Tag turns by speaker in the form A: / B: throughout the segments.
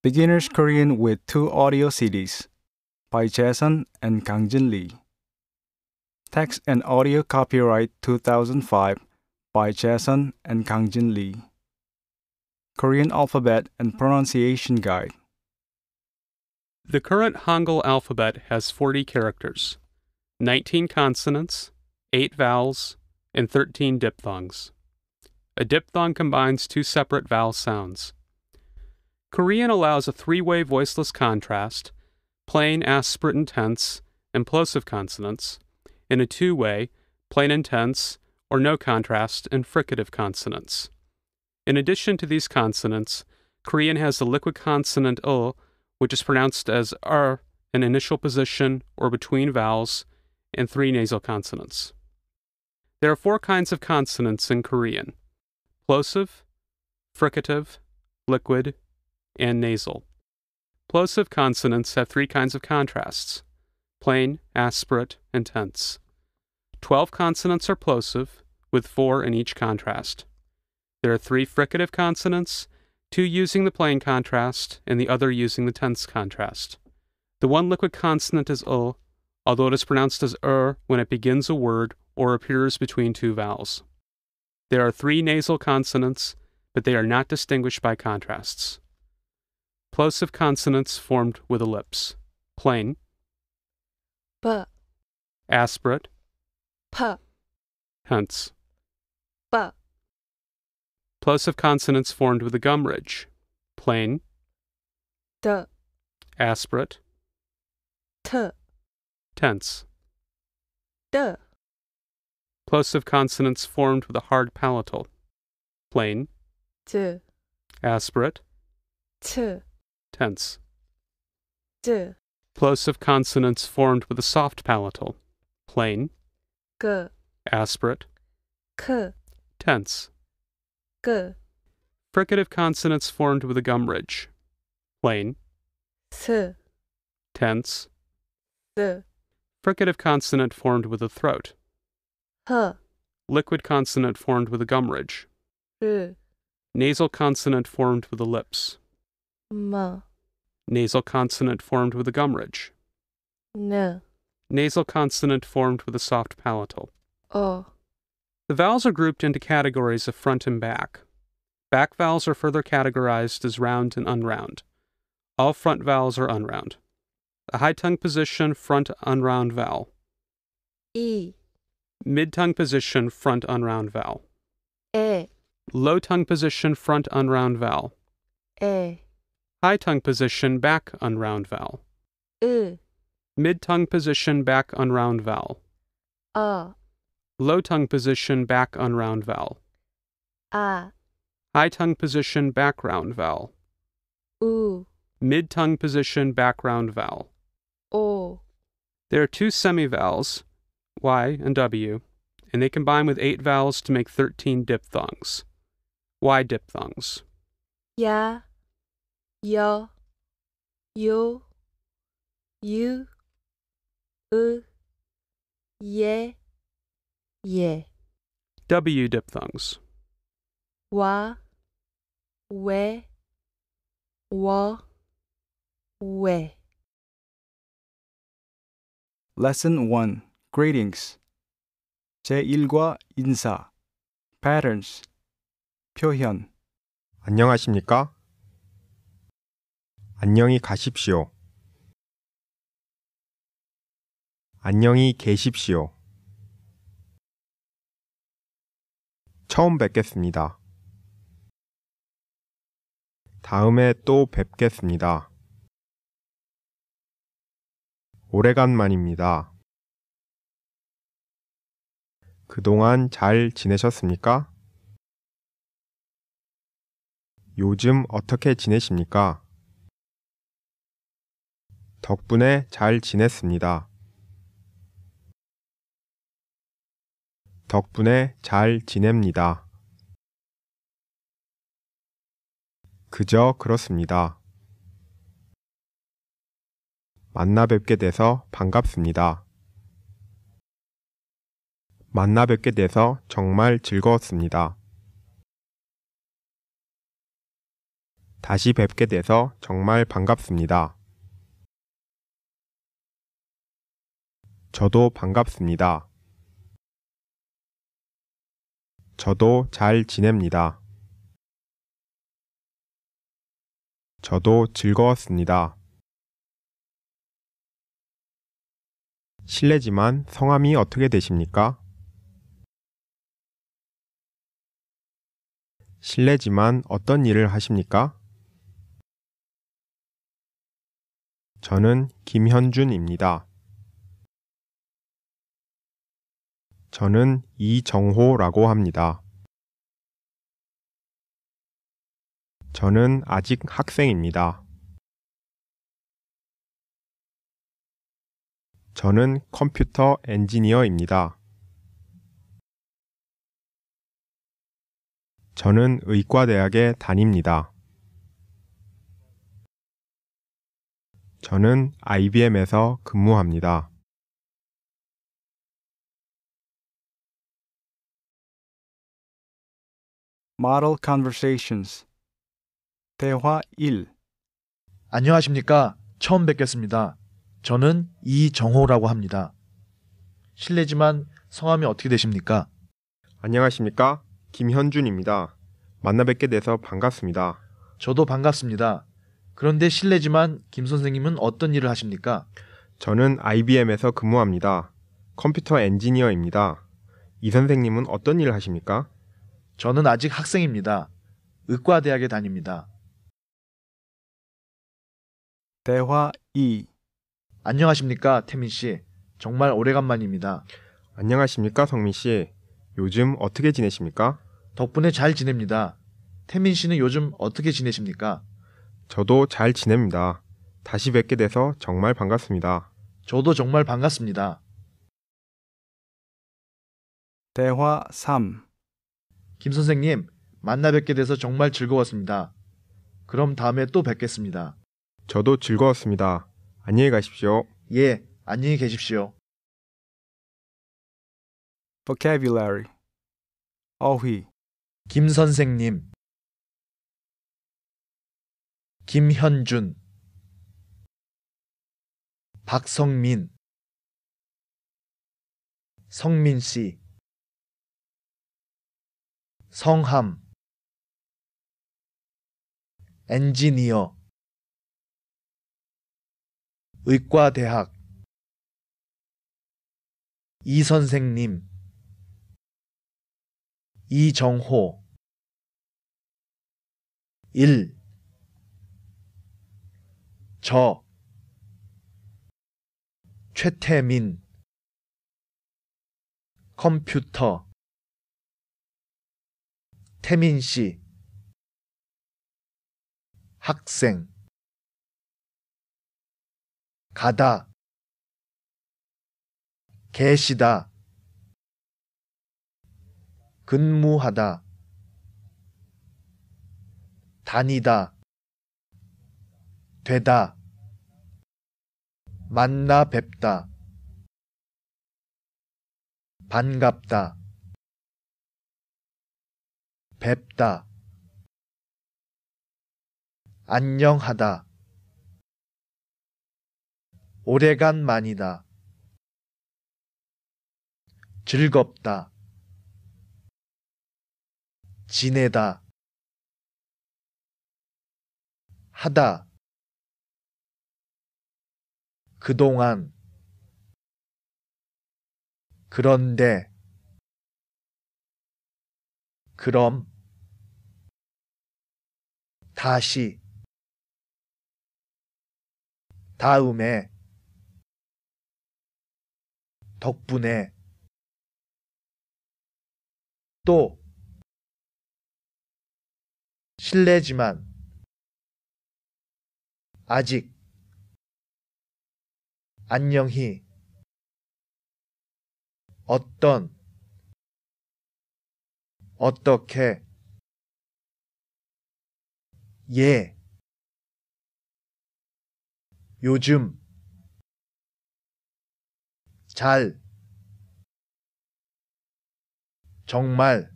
A: Beginner's Korean with Two Audio CDs by Jason and Kangjin Lee. Text and Audio Copyright 2005 by Jason and Kangjin Lee. Korean Alphabet and Pronunciation
B: Guide. The current Hangul alphabet has 40 characters, 19 consonants, 8 vowels, and 13 diphthongs. A diphthong combines two separate vowel sounds Korean allows a three way voiceless contrast, plain aspirate and tense, and plosive consonants, in a two way, plain and tense, or no contrast, and fricative consonants. In addition to these consonants, Korean has the liquid consonant l, which is pronounced as r in initial position or between vowels, and three nasal consonants. There are four kinds of consonants in Korean plosive, fricative, liquid, and nasal. Plosive consonants have three kinds of contrasts plain, aspirate, and tense. Twelve consonants are plosive, with four in each contrast. There are three fricative consonants, two using the plain contrast and the other using the tense contrast. The one liquid consonant is l, although it is pronounced as er when it begins a word or appears between two vowels. There are three nasal consonants, but they are not distinguished by contrasts plosive consonants formed with ellipse. Plain. B. Aspirate. P. Hence. B. Plosive consonants formed with a gum ridge. Plain. D. Aspirate. T. Tense. D. Plosive consonants formed with a hard palatal. Plain. D. Aspirate. T tense. D. Plosive consonants formed with a soft palatal. Plain. G. Aspirate. K. Tense. G. Fricative consonants formed with a gum ridge. Plain. S. Tense. S. Fricative consonant formed with a throat. H. Liquid consonant formed with a gum ridge. R. Nasal consonant formed with the lips m. Nasal consonant formed with a gum ridge. N. Nasal consonant formed with a soft palatal. O. The vowels are grouped into categories of front and back. Back vowels are further categorized as round and unround. All front vowels are unround. high tongue position, front unround vowel. E. Mid tongue position, front unround vowel. E. Low tongue position, front unround vowel. E. High tongue position, back unround vowel. U. Mid tongue position, back unround vowel. O. Low tongue position, back unround vowel. A. High tongue position, back round vowel. U. Mid tongue position, back round vowel. O. There are two semivowels, Y and W, and they combine with eight vowels to make 13 diphthongs. Y diphthongs.
C: Yeah. 여, 요, 유, 으, 예,
B: 예. W diphthongs.
C: 와, 왜, 워, 왜.
A: Lesson 1. Greetings. 제1과 인사.
D: Patterns. 표현. 안녕하십니까? 안녕히 가십시오. 안녕히 계십시오. 처음 뵙겠습니다. 다음에 또 뵙겠습니다. 오래간만입니다. 그동안 잘 지내셨습니까? 요즘 어떻게 지내십니까? 덕분에 잘 지냈습니다. 덕분에 잘 지냅니다. 그저 그렇습니다. 만나 뵙게 돼서 반갑습니다. 만나 뵙게 돼서 정말 즐거웠습니다. 다시 뵙게 돼서 정말 반갑습니다. 저도 반갑습니다. 저도 잘 지냅니다. 저도 즐거웠습니다. 실례지만 성함이 어떻게 되십니까? 실례지만 어떤 일을 하십니까? 저는 김현준입니다. 저는 이정호라고 합니다. 저는 아직 학생입니다. 저는 컴퓨터 엔지니어입니다. 저는 의과대학에 다닙니다. 저는 IBM에서 근무합니다.
A: Model Conversations 대화 1
E: 안녕하십니까. 처음 뵙겠습니다. 저는 이정호라고 합니다.
D: 실례지만 성함이 어떻게 되십니까? 안녕하십니까. 김현준입니다. 만나 뵙게 돼서 반갑습니다. 저도 반갑습니다. 그런데 실례지만 김 선생님은 어떤 일을 하십니까? 저는 IBM에서 근무합니다. 컴퓨터 엔지니어입니다. 이 선생님은 어떤 일을 하십니까? 저는 아직 학생입니다. 의과대학에 다닙니다. 대화 2 안녕하십니까, 태민 씨. 정말 오래간만입니다. 안녕하십니까, 성민 씨. 요즘 어떻게 지내십니까? 덕분에 잘 지냅니다. 태민 씨는 요즘 어떻게 지내십니까? 저도 잘 지냅니다. 다시 뵙게 돼서 정말 반갑습니다. 저도 정말 반갑습니다. 대화 3
E: 김 선생님, 만나 뵙게 돼서 정말 즐거웠습니다. 그럼 다음에 또 뵙겠습니다.
D: 저도 즐거웠습니다. 안녕히 가십시오.
A: 예, 안녕히 계십시오. Vocabulary 어휘 김 선생님 김현준
E: 박성민 성민 씨 성함 엔지니어 의과대학 이 선생님 이정호 1. 저 최태민 컴퓨터 태민 씨 학생 가다 계시다 근무하다 다니다 되다 만나 뵙다 반갑다 뵙다 안녕하다 오래간만이다 즐겁다 지내다 하다 그동안 그런데 그럼 다시 다음에 덕분에 또 실례지만 아직 안녕히 어떤 어떻게 예 요즘 잘 정말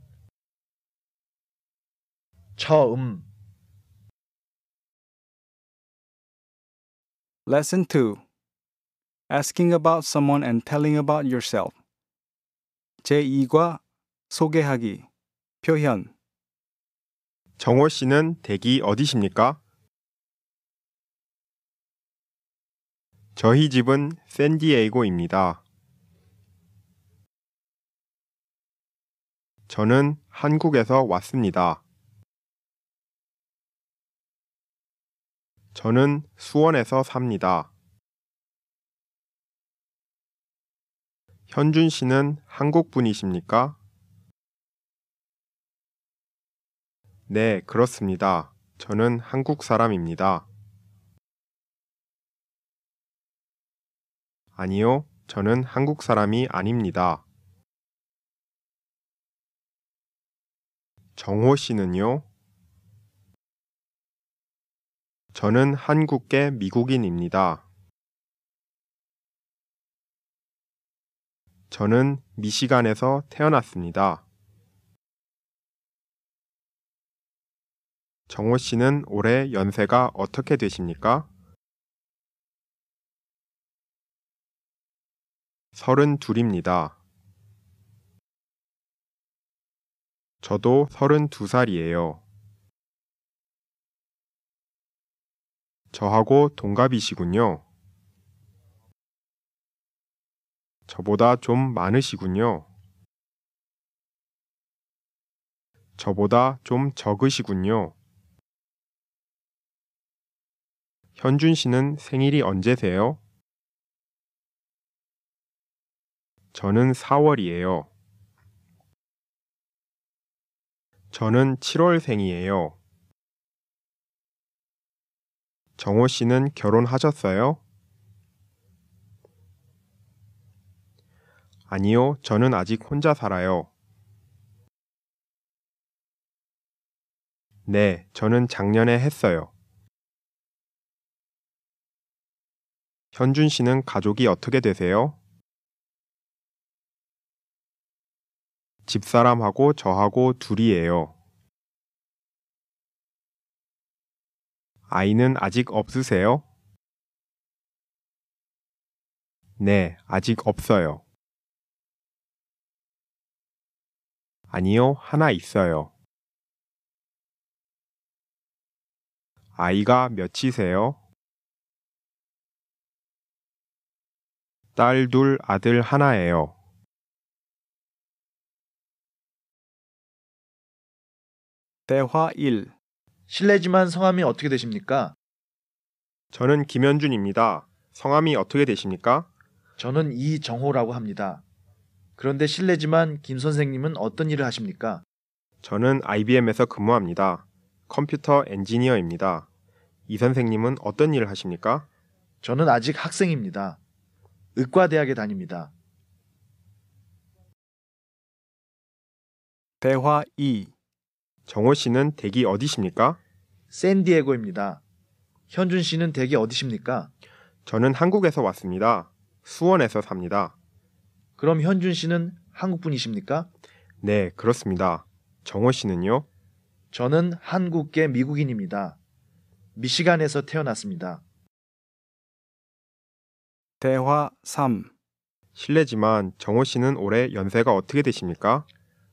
A: 처음 Lesson 2 Asking about someone and telling
D: about yourself 제2과 소개하기 표현 정호 씨는 댁이 어디십니까? 저희 집은 샌디에이고입니다. 저는 한국에서 왔습니다. 저는 수원에서 삽니다. 현준 씨는 한국 분이십니까? 네, 그렇습니다. 저는 한국 사람입니다. 아니요, 저는 한국 사람이 아닙니다. 정호 씨는요? 저는 한국계 미국인입니다. 저는 미시간에서 태어났습니다. 정호 씨는 올해 연세가 어떻게 되십니까? 32입니다. 저도 32살이에요. 저하고 동갑이시군요. 저보다 좀 많으시군요. 저보다 좀 적으시군요. 현준 씨는 생일이 언제세요? 저는 4월이에요. 저는 7월생이에요. 정호 씨는 결혼하셨어요? 아니요, 저는 아직 혼자 살아요. 네, 저는 작년에 했어요. 현준 씨는 가족이 어떻게 되세요? 집사람하고 저하고 둘이에요. 아이는 아직 없으세요? 네, 아직 없어요. 아니요, 하나 있어요. 아이가 몇이세요? 딸 둘, 아들 하나예요. 대화 1. 실례지만 성함이 어떻게 되십니까? 저는 김현준입니다. 성함이 어떻게 되십니까? 저는 이정호라고 합니다. 그런데 실례지만 김 선생님은 어떤 일을 하십니까? 저는 IBM에서 근무합니다. 컴퓨터 엔지니어입니다. 이 선생님은 어떤 일을 하십니까? 저는 아직 학생입니다. 의과대학에 다닙니다. 대화 2 정호 씨는 대기 어디십니까? 샌디에고입니다. 현준 씨는 대기 어디십니까? 저는 한국에서 왔습니다. 수원에서 삽니다. 그럼 현준 씨는 한국 분이십니까? 네, 그렇습니다. 정호
E: 씨는요? 저는 한국계 미국인입니다. 미시간에서 태어났습니다.
D: 대화 3 실례지만 정호 씨는 올해 연세가 어떻게 되십니까?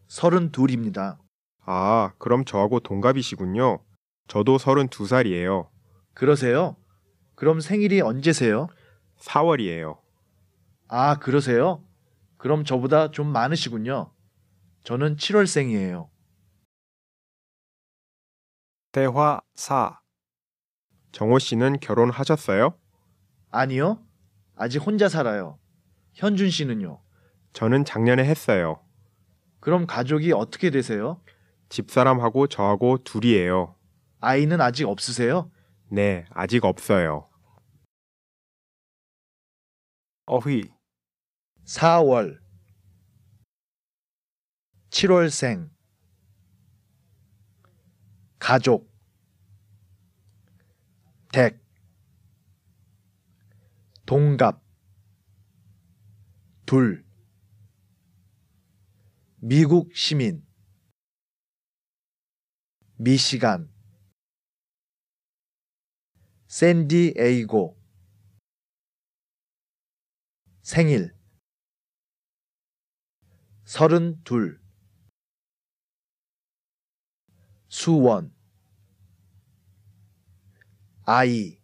D: 32입니다. 아, 그럼 저하고 동갑이시군요. 저도 32살이에요. 그러세요? 그럼 생일이 언제세요? 4월이에요. 아, 그러세요?
E: 그럼 저보다 좀 많으시군요. 저는 7월생이에요.
D: 대화 4 정호 씨는 결혼하셨어요? 아니요. 아직 혼자 살아요. 현준 씨는요? 저는 작년에 했어요. 그럼
E: 가족이 어떻게 되세요?
D: 집사람하고 저하고 둘이에요. 아이는 아직 없으세요? 네, 아직 없어요.
F: 어휘
E: 4월 7월생 가족 댁 동갑 둘 미국 시민 미시간 샌디에이고 생일 서른 둘 수원 아이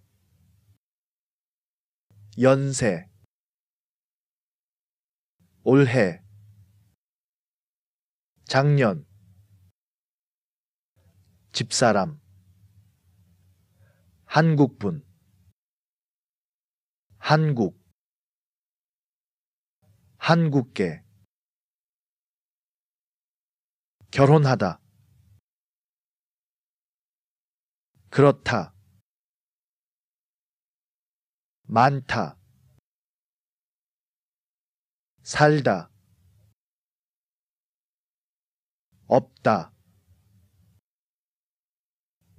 E: 연세 올해 작년 집사람 한국분 한국 한국계 결혼하다 그렇다 많다 살다 없다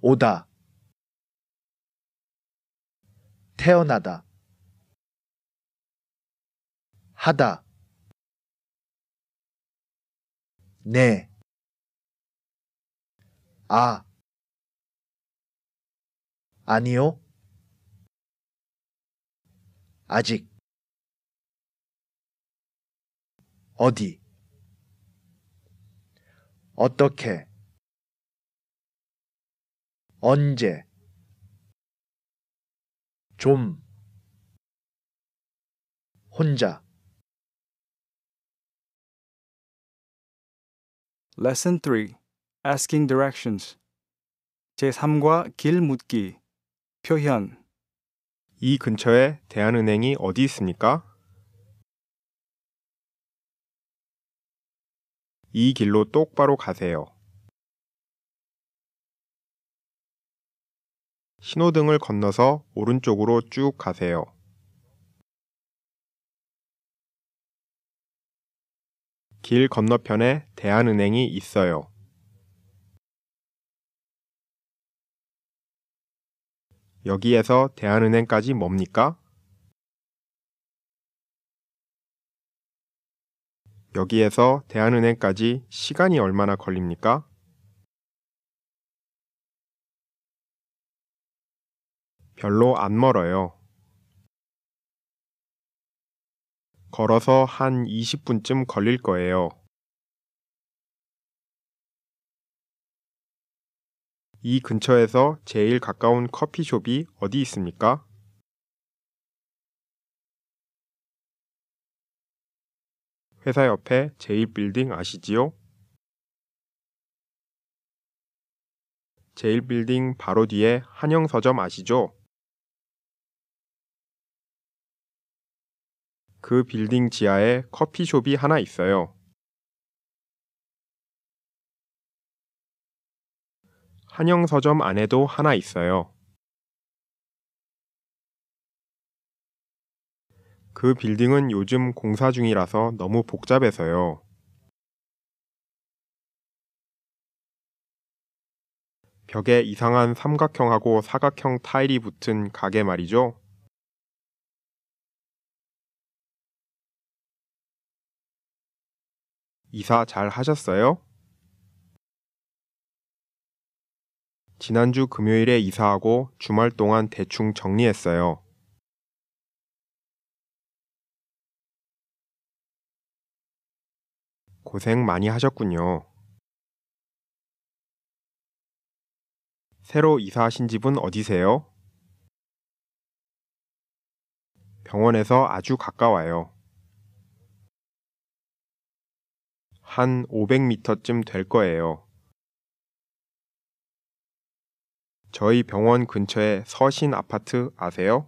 E: 오다 태어나다 하다 네 아, 아니요. 아직 어디 어떻게 언제
F: 좀 혼자
A: Lesson 3
D: Asking Directions 제3과 길 묻기 표현 이 근처에 대한은행이 어디 있습니까? 이 길로 똑바로 가세요. 신호등을 건너서 오른쪽으로 쭉 가세요. 길 건너편에 대한은행이 있어요. 여기에서 대한은행까지 뭡니까? 여기에서 대한은행까지 시간이 얼마나 걸립니까? 별로 안 멀어요. 걸어서 한 20분쯤 걸릴 거예요. 이 근처에서 제일 가까운 커피숍이 어디 있습니까? 회사 옆에 제일빌딩 아시지요? 제일빌딩 바로 뒤에 한영서점 아시죠? 그 빌딩 지하에 커피숍이 하나 있어요. 한영서점 안에도 하나 있어요. 그 빌딩은 요즘 공사 중이라서 너무 복잡해서요. 벽에 이상한 삼각형하고 사각형 타일이 붙은 가게 말이죠. 이사 잘 하셨어요? 지난주 금요일에 이사하고 주말 동안 대충 정리했어요. 고생 많이 하셨군요. 새로 이사하신 집은 어디세요? 병원에서 아주 가까워요. 한 500m쯤 될 거예요. 저희 병원 근처에 서신 아파트 아세요?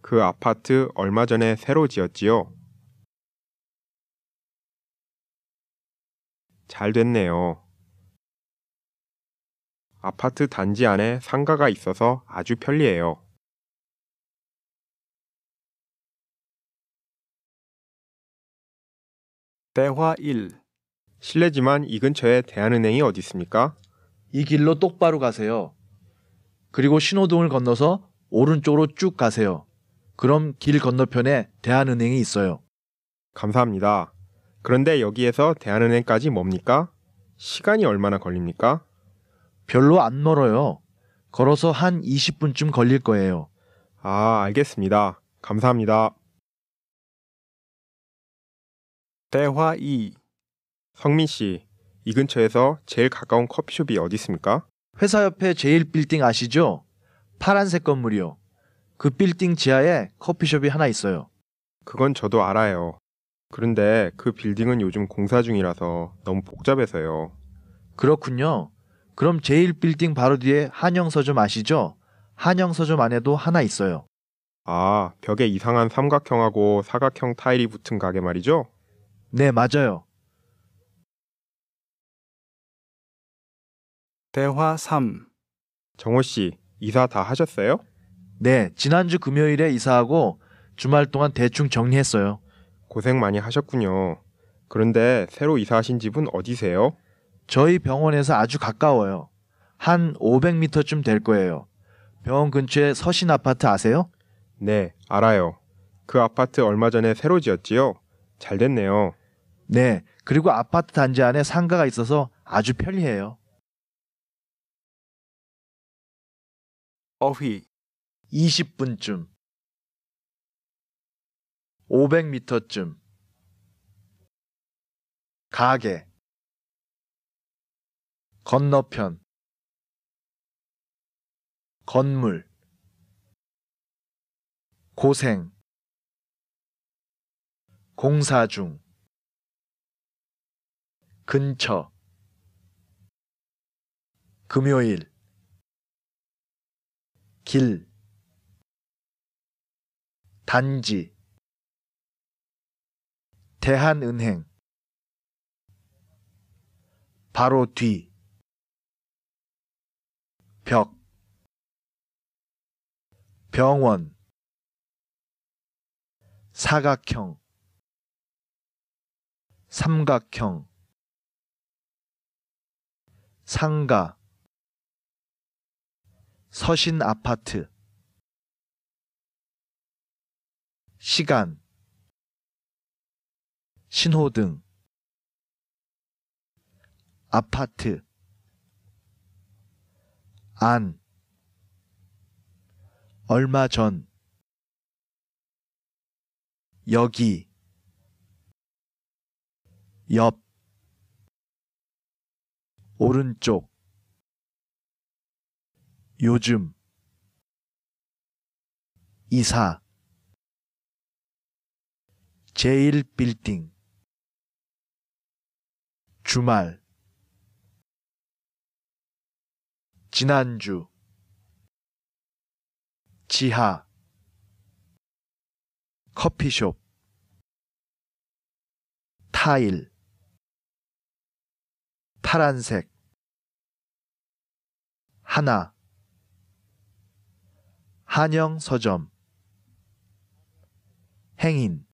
D: 그 아파트 얼마 전에 새로 지었지요? 잘 됐네요. 아파트 단지 안에 상가가 있어서 아주 편리해요. 대화 1 실례지만 이 근처에 대한은행이 어디 있습니까? 이 길로 똑바로
E: 가세요. 그리고 신호등을 건너서 오른쪽으로 쭉 가세요.
D: 그럼 길 건너편에 대한은행이 있어요. 감사합니다. 그런데 여기에서 대한은행까지 뭡니까? 시간이 얼마나 걸립니까? 별로 안 멀어요. 걸어서 한 20분쯤 걸릴 거예요. 아, 알겠습니다. 감사합니다. 대화 2 성민 씨, 이 근처에서 제일 가까운 커피숍이 어디 있습니까? 회사 옆에 제일 빌딩 아시죠? 파란색 건물이요. 그 빌딩 지하에 커피숍이 하나 있어요. 그건 저도 알아요. 그런데 그 빌딩은 요즘 공사 중이라서 너무 복잡해서요. 그렇군요. 그럼 제일 빌딩 바로 뒤에 한영서점 아시죠?
E: 한영서점 안에도 하나
D: 있어요. 아, 벽에 이상한 삼각형하고 사각형 타일이 붙은 가게 말이죠? 네, 맞아요. 대화 3 정호 씨, 이사 다 하셨어요? 네, 지난주 금요일에 이사하고 주말 동안 대충 정리했어요. 고생 많이 하셨군요. 그런데 새로 이사하신 집은 어디세요? 저희 병원에서 아주 가까워요. 한 500m쯤 될 거예요.
E: 병원 근처에 서신 아파트 아세요?
D: 네, 알아요. 그 아파트 얼마 전에 새로 지었지요? 잘 됐네요.
E: 네, 그리고 아파트 단지 안에 상가가 있어서 아주 편리해요. 어휘 20분쯤 500m쯤 가게 건너편 건물 고생 공사 중 근처 금요일 길 단지 대한은행 바로 뒤 벽, 병원, 사각형, 삼각형, 상가 서신 아파트 시간 신호등 아파트 안 얼마 전 여기 옆 오른쪽 요즘 이사 제일 빌딩 주말 지난주 지하 커피숍 타일 파란색 하나 한영 서점 행인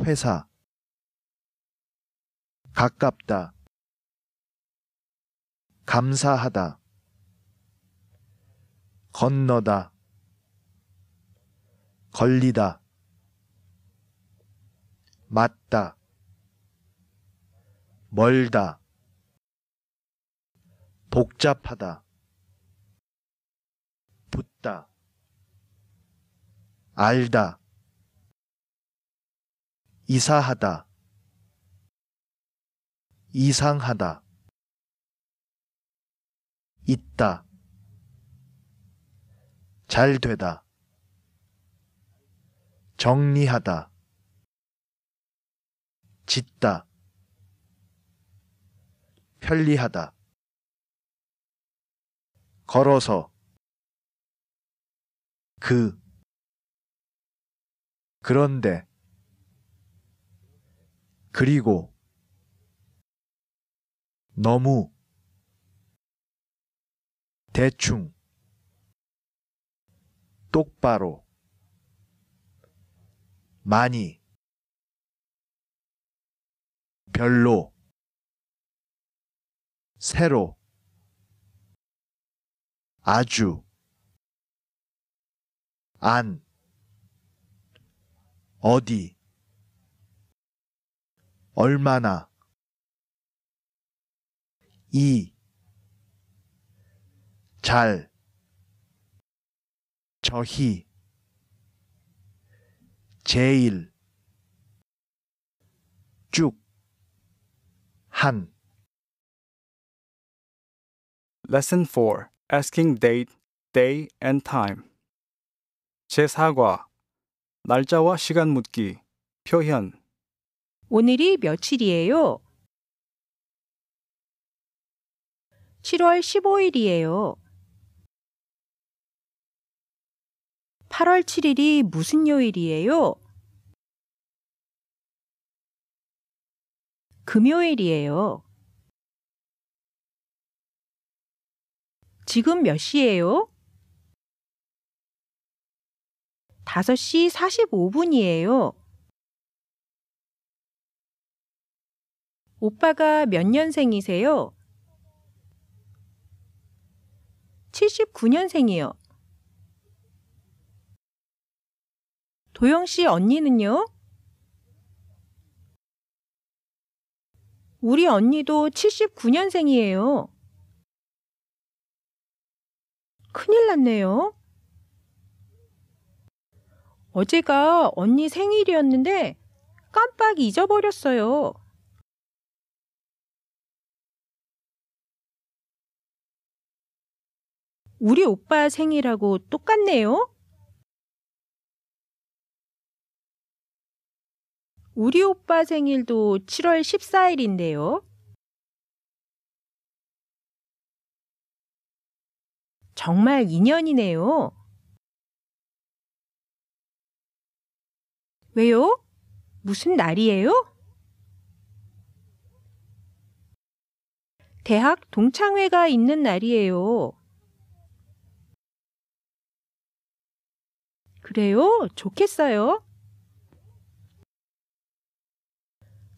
E: 회사 가깝다 감사하다 건너다 걸리다 맞다 멀다 복잡하다 싶다. 알다. 이사하다. 이상하다. 있다. 잘 되다. 정리하다. 짓다. 편리하다. 걸어서 그 그런데 그리고 너무 대충 똑바로 많이 별로 새로 아주 안, 어디, 얼마나, 이, 잘, 저희, 제일,
A: 쭉, 한. Lesson 4 Asking date, day, and time. 제4과 날짜와 시간 묻기 표현
G: 오늘이 며칠이에요? 7월 15일이에요. 8월 7일이 무슨 요일이에요? 금요일이에요. 지금 몇 시예요? 5시 45분이에요. 오빠가 몇 년생이세요? 79년생이요. 도영 씨 언니는요? 우리 언니도 79년생이에요. 큰일 났네요. 어제가 언니 생일이었는데 깜빡 잊어버렸어요. 우리 오빠 생일하고 똑같네요. 우리 오빠 생일도 7월 14일인데요. 정말 인연이네요. 왜요? 무슨 날이에요? 대학 동창회가 있는 날이에요. 그래요? 좋겠어요.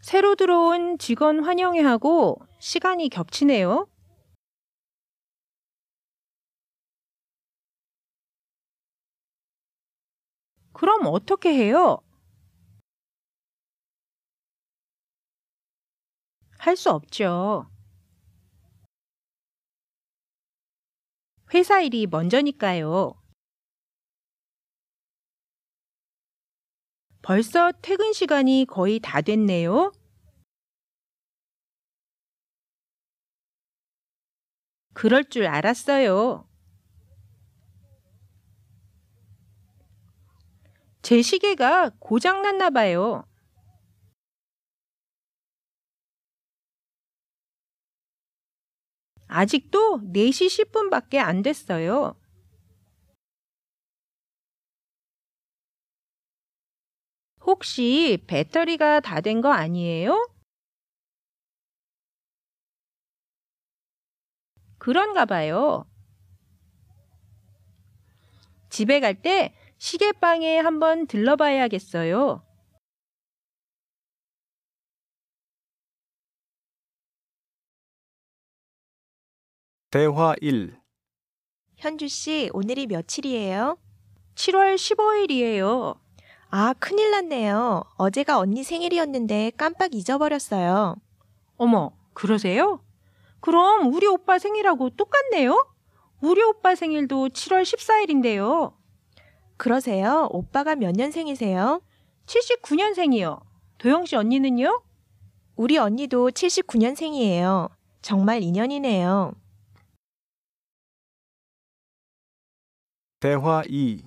G: 새로 들어온 직원 환영회하고 시간이 겹치네요. 그럼 어떻게 해요? 할수 없죠. 회사 일이 먼저니까요. 벌써 퇴근 시간이 거의 다 됐네요. 그럴 줄 알았어요. 제 시계가 고장났나 봐요. 아직도 4시 10분밖에 안 됐어요. 혹시 배터리가 다 된 거 아니에요? 그런가 봐요. 집에 갈 때 시계방에 한번 들러봐야겠어요.
A: 대화 1
H: 현주 씨, 오늘이 며칠이에요? 7월 15일이에요. 아, 큰일 났네요. 어제가 언니 생일이었는데 깜빡
G: 잊어버렸어요. 어머, 그러세요? 그럼 우리 오빠 생일하고 똑같네요? 우리 오빠 생일도 7월 14일인데요. 그러세요? 오빠가 몇 년생이세요? 79년생이요. 도영 씨 언니는요?
H: 우리 언니도 79년생이에요. 정말 인연이네요.
A: 대화 2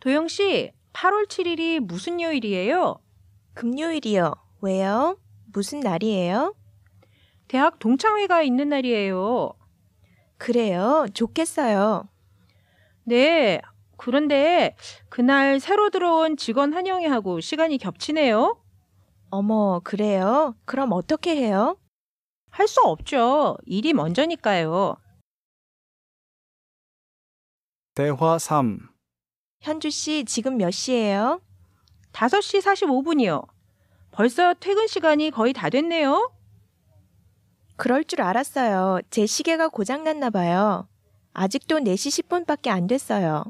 G: 도영 씨, 8월 7일이 무슨 요일이에요? 금요일이요. 왜요? 무슨 날이에요? 대학 동창회가 있는 날이에요. 그래요. 좋겠어요. 네. 그런데 그날 새로 들어온 직원 한영애하고 시간이 겹치네요. 어머, 그래요? 그럼 어떻게 해요? 할 수 없죠. 일이 먼저니까요.
A: 대화 3
G: 현주 씨 지금 몇 시예요? 5시 45분이요. 벌써 퇴근 시간이 거의 다 됐네요. 그럴 줄 알았어요. 제 시계가
H: 고장났나 봐요. 아직도 4시 10분밖에 안 됐어요.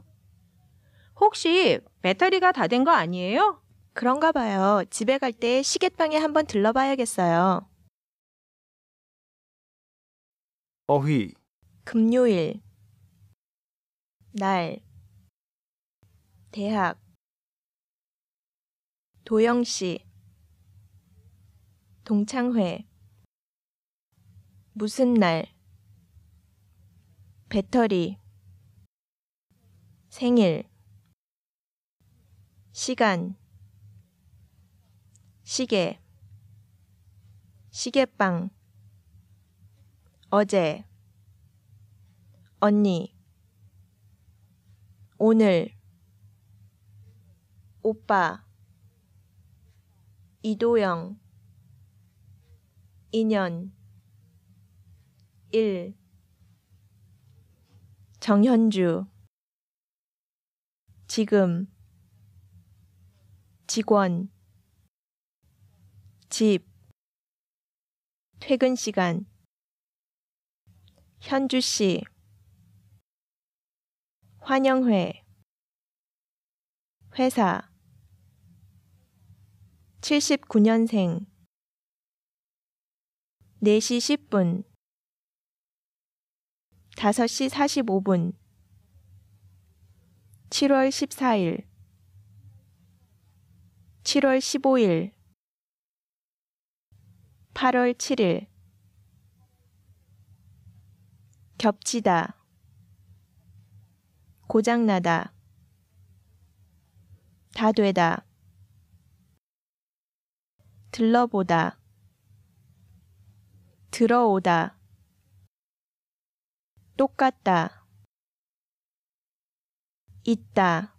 H: 혹시 배터리가 다 된 거 아니에요? 그런가 봐요. 집에 갈 때 시계방에 한번 들러봐야겠어요. 어휘 금요일 날 대학 도영 씨 동창회 무슨 날 배터리 생일 시간 시계 시계방 어제 언니 오늘 오빠 이도영 인연 1 정현주 지금 직원 집 퇴근 시간 현주 씨 환영회 회사 79년생 4시 10분 5시 45분 7월 14일 7월 15일 8월 7일 겹치다 고장나다. 다 되다. 들러보다. 들어오다. 똑같다. 있다.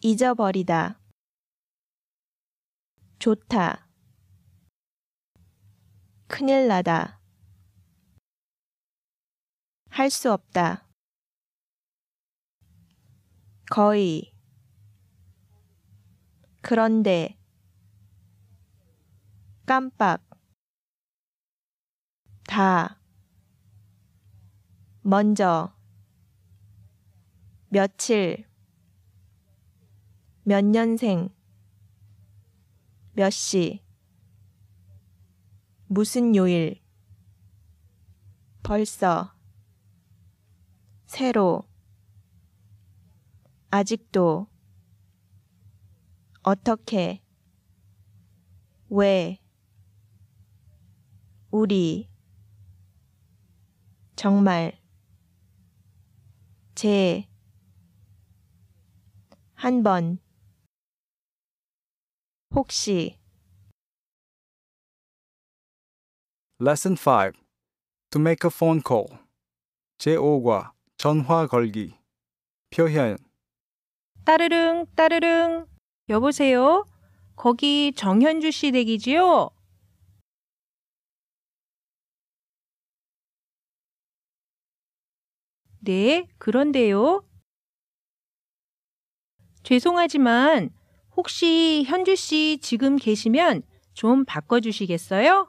H: 잊어버리다. 좋다. 큰일 나다. 할 수 없다. 거의 그런데 깜빡 다 먼저 며칠 몇 년생 몇 시 무슨 요일 벌써 새로 아직도 어떻게 왜 우리 정말 제 한 번
A: 혹시 Lesson 5 To make a phone call 제5과 전화 걸기
G: 표현 따르릉 따르릉 여보세요? 거기 정현주 씨 댁이지요? 네, 그런데요. 죄송하지만 혹시 현주 씨 지금 계시면 좀 바꿔주시겠어요?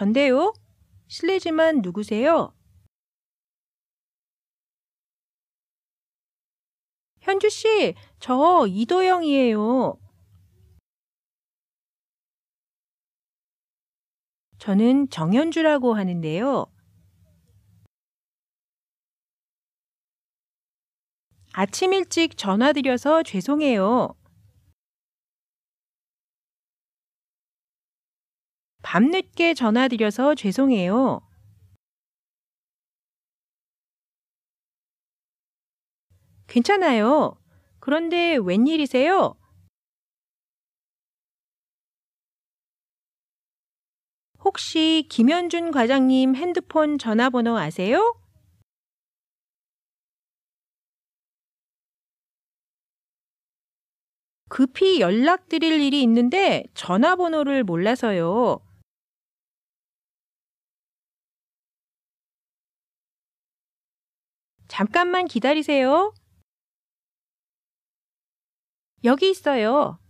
G: 전데요? 실례지만 누구세요? 현주 씨, 저 이도영이에요. 저는 정현주라고 하는데요. 아침 일찍 전화드려서 죄송해요. 밤늦게 전화드려서 죄송해요. 괜찮아요. 그런데 웬일이세요? 혹시 김현준 과장님 핸드폰 전화번호 아세요? 급히 연락드릴 일이 있는데 전화번호를 몰라서요. 잠깐만 기다리세요. 여기 있어요.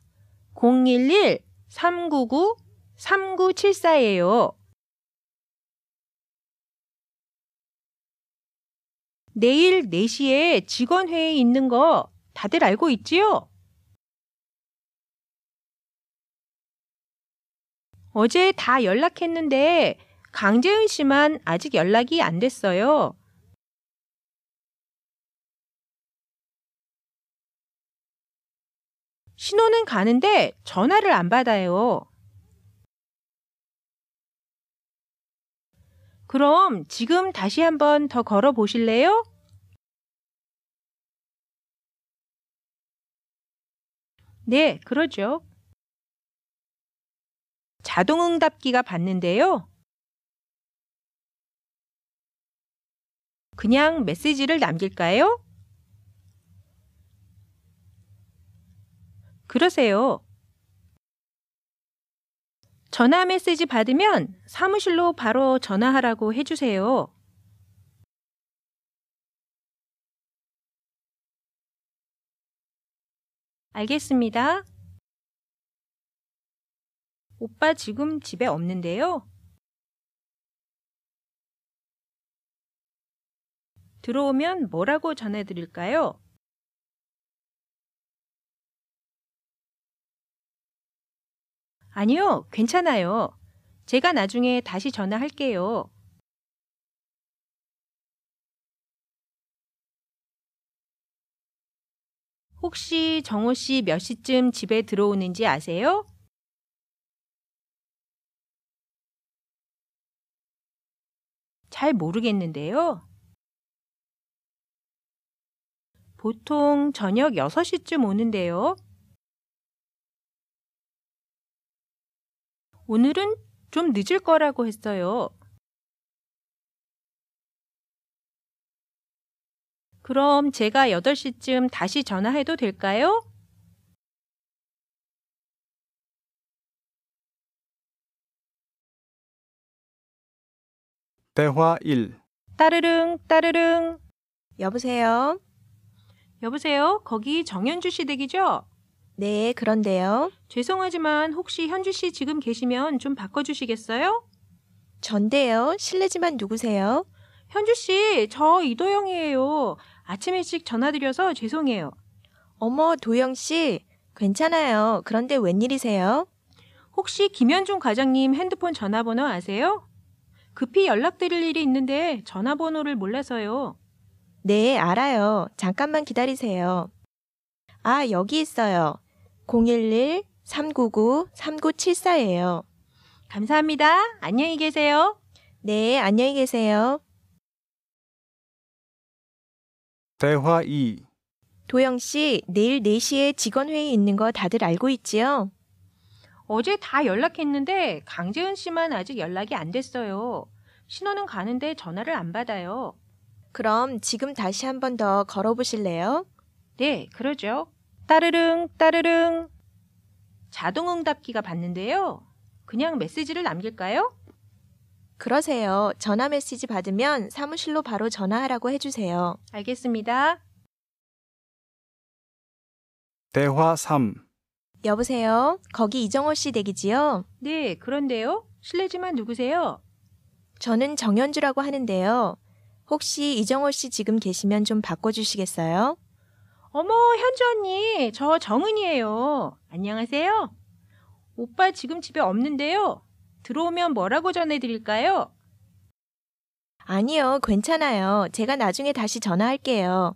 G: 011-399-3974예요. 내일 4시에 직원회의 있는 거 다들 알고 있지요? 어제 다 연락했는데 강재은 씨만 아직 연락이 안 됐어요. 신호는 가는데 전화를 안 받아요. 그럼 지금 다시 한번 더 걸어 보실래요? 네, 그러죠. 자동응답기가 받는데요. 그냥 메시지를 남길까요? 그러세요. 전화 메시지 받으면 사무실로 바로 전화하라고 해주세요. 알겠습니다. 오빠 지금 집에 없는데요. 들어오면 뭐라고 전해드릴까요? 아니요, 괜찮아요. 제가 나중에 다시 전화할게요. 혹시 정호 씨 몇 시쯤 집에 들어오는지 아세요? 잘 모르겠는데요. 보통 저녁 6시쯤 오는데요. 오늘은 좀 늦을 거라고 했어요. 그럼 제가 8시쯤 다시 전화해도 될까요?
A: 대화 1
G: 따르릉 따르릉 여보세요? 여보세요? 거기 정현주 씨 댁이죠? 네, 그런데요. 죄송하지만 혹시 현주 씨 지금 계시면 좀 바꿔주시겠어요? 전데요. 실례지만 누구세요? 현주 씨, 저 이도영이에요. 아침 일찍 전화드려서 죄송해요. 어머, 도영 씨. 괜찮아요. 그런데 웬일이세요? 혹시 김현중 과장님 핸드폰 전화번호 아세요? 급히 연락드릴 일이 있는데 전화번호를 몰라서요.
H: 네, 알아요. 잠깐만 기다리세요. 아, 여기 있어요. 011-399-3974예요. 감사합니다. 안녕히 계세요. 네, 안녕히 계세요.
A: 대화 2
H: 도영 씨, 내일 4시에 직원회의
G: 있는 거 다들 알고 있지요? 어제 다 연락했는데 강재은 씨만 아직 연락이 안 됐어요. 신호는 가는데 전화를 안 받아요. 그럼 지금 다시 한 번 더 걸어보실래요? 네, 그러죠. 따르릉, 따르릉. 자동 응답기가 받는데요. 그냥 메시지를
H: 남길까요? 그러세요. 전화 메시지 받으면 사무실로 바로 전화하라고 해주세요. 알겠습니다.
A: 대화 3
H: 여보세요. 거기 이정호 씨 댁이지요?
G: 네, 그런데요.
H: 실례지만 누구세요? 저는 정현주라고 하는데요. 혹시 이정호
G: 씨 지금 계시면 좀 바꿔주시겠어요? 어머, 현주 언니, 저 정은이에요. 안녕하세요. 오빠 지금 집에 없는데요. 들어오면 뭐라고 전해드릴까요? 아니요, 괜찮아요. 제가
H: 나중에 다시 전화할게요.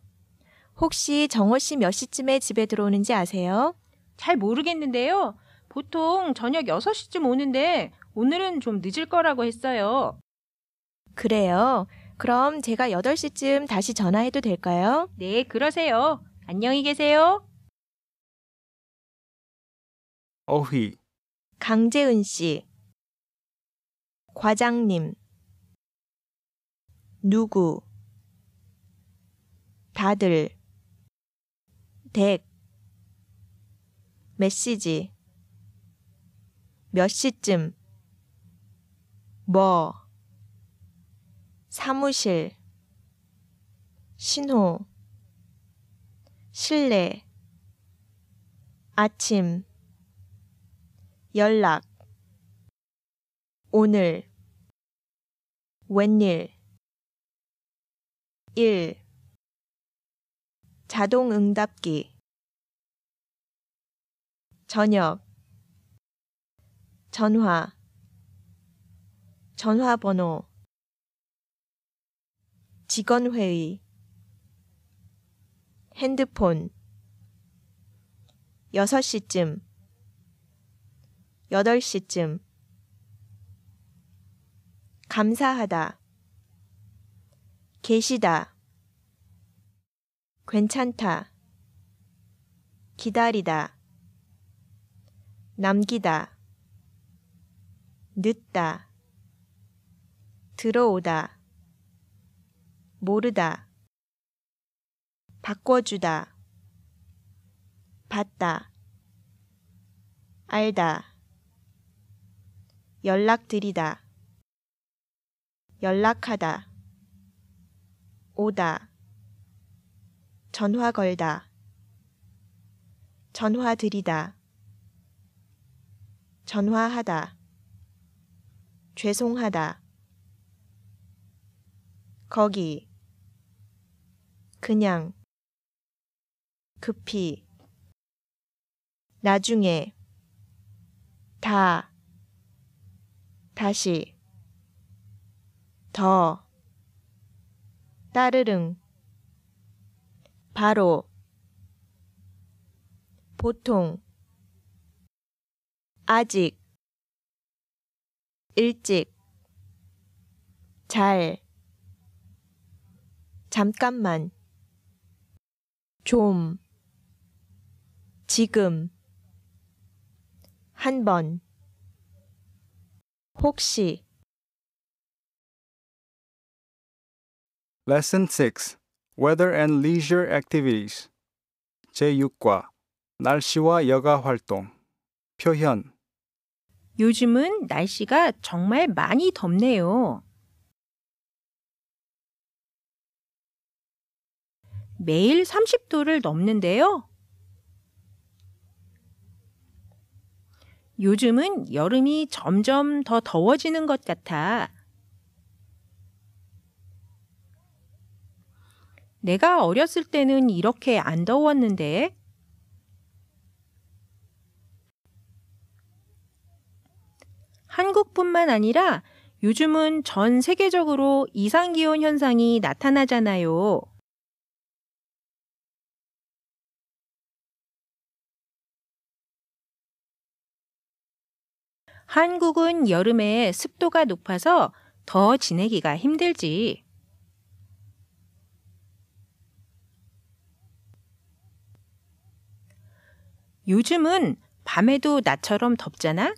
H: 혹시 정호 씨 몇 시쯤에 집에 들어오는지 아세요?
G: 잘 모르겠는데요. 보통 저녁 6시쯤 오는데 오늘은 좀 늦을 거라고 했어요.
H: 그래요. 그럼 제가 8시쯤 다시 전화해도 될까요? 네, 그러세요. 안녕히 계세요. 어휘 강재은 씨. 과장님. 누구. 다들. 댁. 메시지. 몇 시쯤. 뭐. 사무실. 신호. 실내 아침 연락 오늘 웬일 1 자동 응답기 저녁 전화 전화번호 직원회의 핸드폰 6시쯤 8시쯤 감사하다 계시다 괜찮다 기다리다 남기다 늦다 들어오다 모르다 바꿔주다, 봤다, 알다, 연락드리다, 연락하다, 오다, 전화 걸다, 전화 드리다, 전화하다, 죄송하다, 거기, 그냥, 급히 나중에 다 다시 더 따르릉 바로 보통 아직 일찍 잘 잠깐만 좀 지금 한 번 혹시
A: Lesson 6 Weather and Leisure Activities 제6과 날씨와 여가 활동 표현
G: 요즘은 날씨가 정말 많이 덥네요. 매일 30도를 넘는데요. 요즘은 여름이 점점 더 더워지는 것 같아. 내가 어렸을 때는 이렇게 안 더웠는데. 한국뿐만 아니라 요즘은 전 세계적으로 이상기온 현상이 나타나잖아요. 한국은 여름에 습도가 높아서 더 지내기가 힘들지. 요즘은 밤에도 나처럼 덥잖아?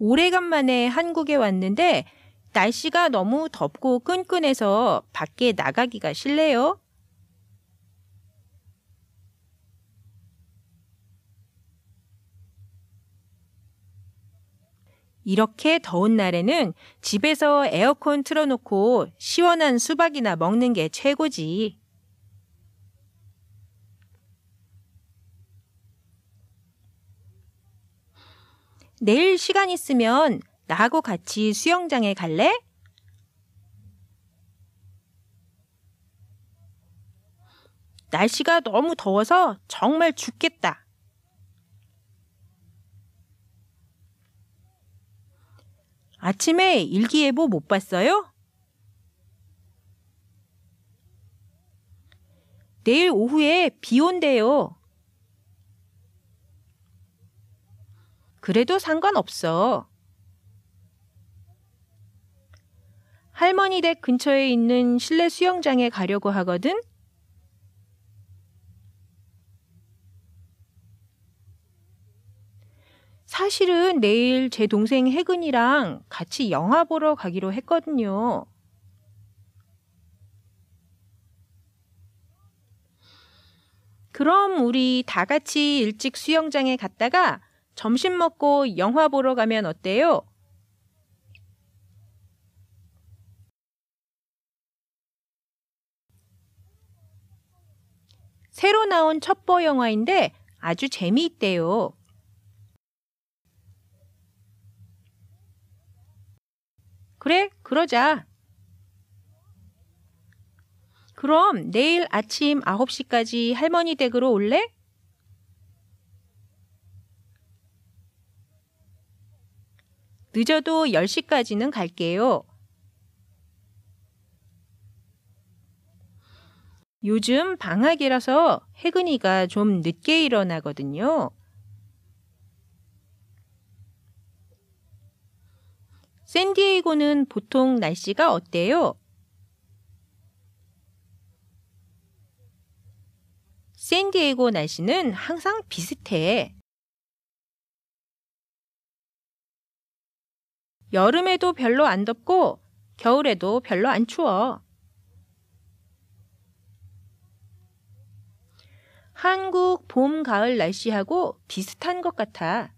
G: 오래간만에 한국에 왔는데 날씨가 너무 덥고 끈끈해서 밖에 나가기가 싫네요. 이렇게 더운 날에는 집에서 에어컨 틀어놓고 시원한 수박이나 먹는 게 최고지. 내일 시간 있으면 나하고 같이 수영장에 갈래? 날씨가 너무 더워서 정말 죽겠다. 아침에 일기예보 못 봤어요? 내일 오후에 비 온대요. 그래도 상관없어. 할머니 댁 근처에 있는 실내 수영장에 가려고 하거든? 사실은 내일 제 동생 혜근이랑 같이 영화 보러 가기로 했거든요. 그럼 우리 다 같이 일찍 수영장에 갔다가 점심 먹고 영화 보러 가면 어때요? 새로 나온 첩보 영화인데 아주 재미있대요. 그래, 그러자. 그럼 내일 아침 9시까지 할머니 댁으로 올래? 늦어도 10시까지는 갈게요. 요즘 방학이라서 혜근이가 좀 늦게 일어나거든요. 샌디에이고는 보통 날씨가 어때요? 샌디에이고 날씨는 항상 비슷해. 여름에도 별로 안 덥고 겨울에도 별로 안 추워. 한국 봄, 가을 날씨하고 비슷한 것 같아.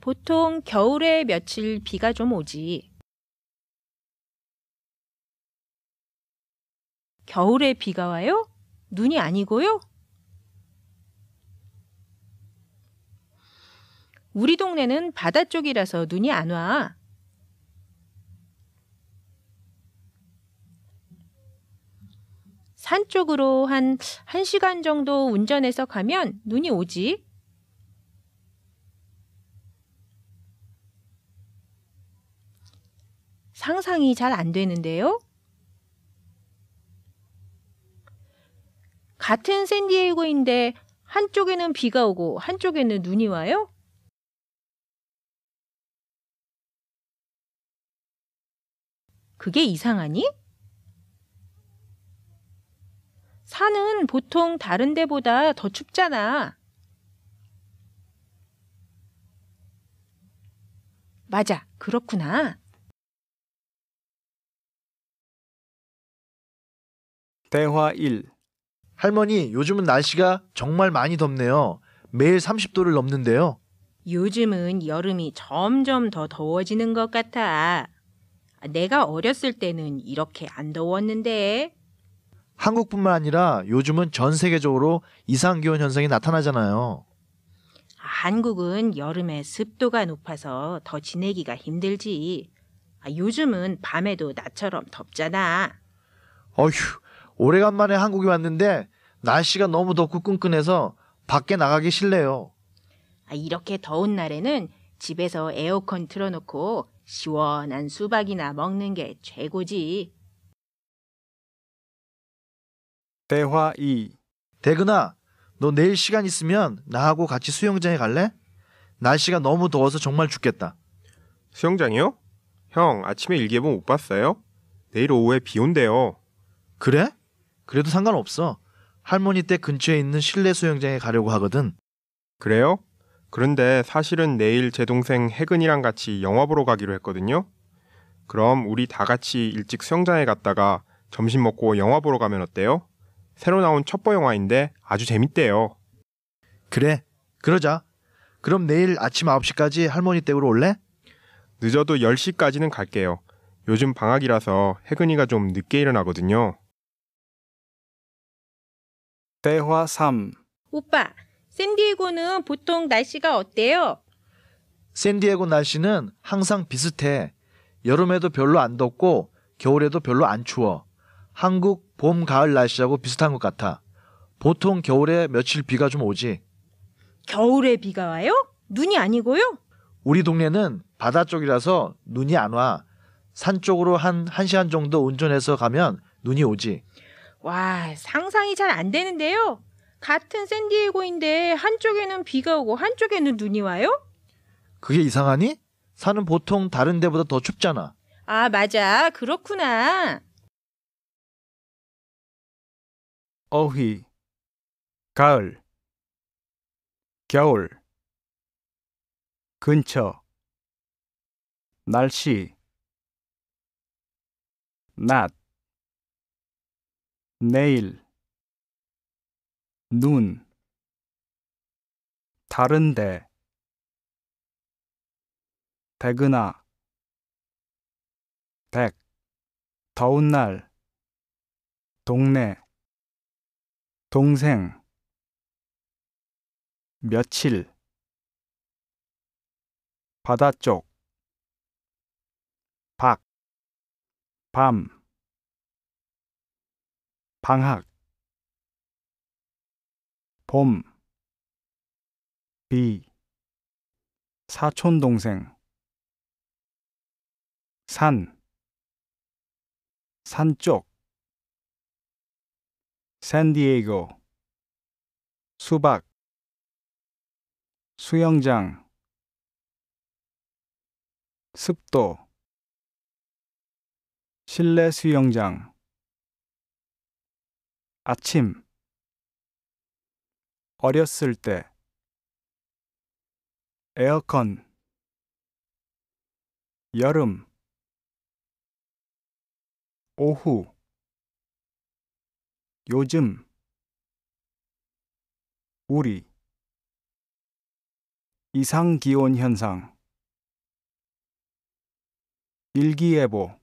G: 보통 겨울에 며칠 비가 좀 오지. 겨울에 비가 와요? 눈이 아니고요? 우리 동네는 바다 쪽이라서 눈이 안 와. 산 쪽으로 한 1시간 정도 운전해서 가면 눈이 오지. 상상이 잘 안 되는데요. 같은 샌디에이고인데 한쪽에는 비가 오고 한쪽에는 눈이 와요? 그게 이상하니? 산은 보통 다른 데보다 더 춥잖아. 맞아, 그렇구나.
A: 대화 1
F: 할머니,
E: 요즘은 날씨가 정말 많이 덥네요. 매일 30도를 넘는데요.
G: 요즘은 여름이 점점 더 더워지는 것 같아. 내가 어렸을 때는 이렇게 안 더웠는데.
E: 한국뿐만 아니라 요즘은 전 세계적으로 이상기온 현상이 나타나잖아요.
G: 한국은 여름에 습도가 높아서 더 지내기가 힘들지. 아, 요즘은 밤에도 나처럼 덥잖아.
E: 어휴, 오래간만에 한국에 왔는데 날씨가 너무 덥고 끈끈해서 밖에 나가기 싫네요.
G: 아, 이렇게 더운 날에는 집에서 에어컨 틀어놓고 시원한 수박이나 먹는 게 최고지.
A: 대화 2
E: 대근아, 너 내일 시간 있으면 나하고 같이 수영장에 갈래? 날씨가 너무
D: 더워서 정말 죽겠다. 수영장이요? 형, 아침에 일기예보 못 봤어요? 내일 오후에 비 온대요. 그래? 그래도 상관없어. 할머니 댁 근처에 있는 실내 수영장에 가려고 하거든. 그래요? 그런데 사실은 내일 제 동생 혜근이랑 같이 영화 보러 가기로 했거든요. 그럼 우리 다 같이 일찍 수영장에 갔다가 점심 먹고 영화 보러 가면 어때요? 새로 나온 첩보 영화인데 아주 재밌대요. 그래, 그러자. 그럼 내일 아침 9시까지 할머니 댁으로 올래? 늦어도 10시까지는 갈게요. 요즘 방학이라서 혜근이가 좀 늦게 일어나거든요. 대화 3
G: 오빠, 샌디에고는 보통 날씨가 어때요?
E: 샌디에고 날씨는 항상 비슷해. 여름에도 별로 안 덥고 겨울에도 별로 안 추워. 한국 봄, 가을 날씨하고 비슷한 것 같아. 보통 겨울에 며칠 비가 좀 오지.
G: 겨울에 비가 와요? 눈이 아니고요?
E: 우리 동네는 바다 쪽이라서 눈이 안 와. 산 쪽으로 한 1시간 정도 운전해서 가면 눈이 오지.
G: 와, 상상이 잘 안 되는데요. 같은 샌디에고인데 한쪽에는 비가 오고 한쪽에는 눈이 와요?
E: 그게 이상하니? 산은 보통 다른 데보다 더 춥잖아.
G: 아, 맞아. 그렇구나.
F: 어휘
A: 가을 겨울 근처 날씨 낮 내일 눈 다른데 백은아 백 더운 날 동네 동생 며칠 바다 쪽, 밖, 밤, 방학 봄 비, 사촌 동생 산 산쪽 샌디에이고 수박 수영장 습도 실내 수영장 아침 어렸을 때 에어컨 여름 오후 요즘 우리 이상 기온 현상 일기예보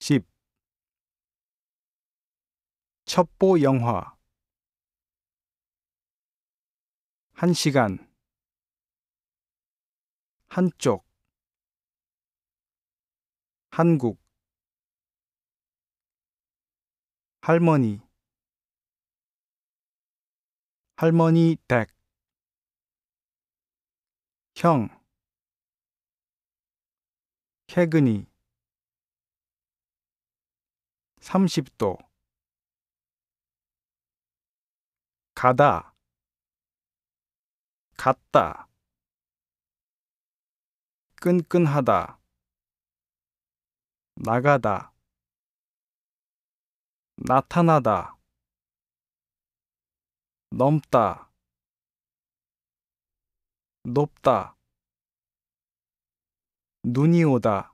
A: 집 첩보 영화 1시간 한쪽 한국 할머니 할머니 댁 형, 캐그니 30도 가다 갔다 끈끈하다 나가다 나타나다 넘다 높다 눈이 오다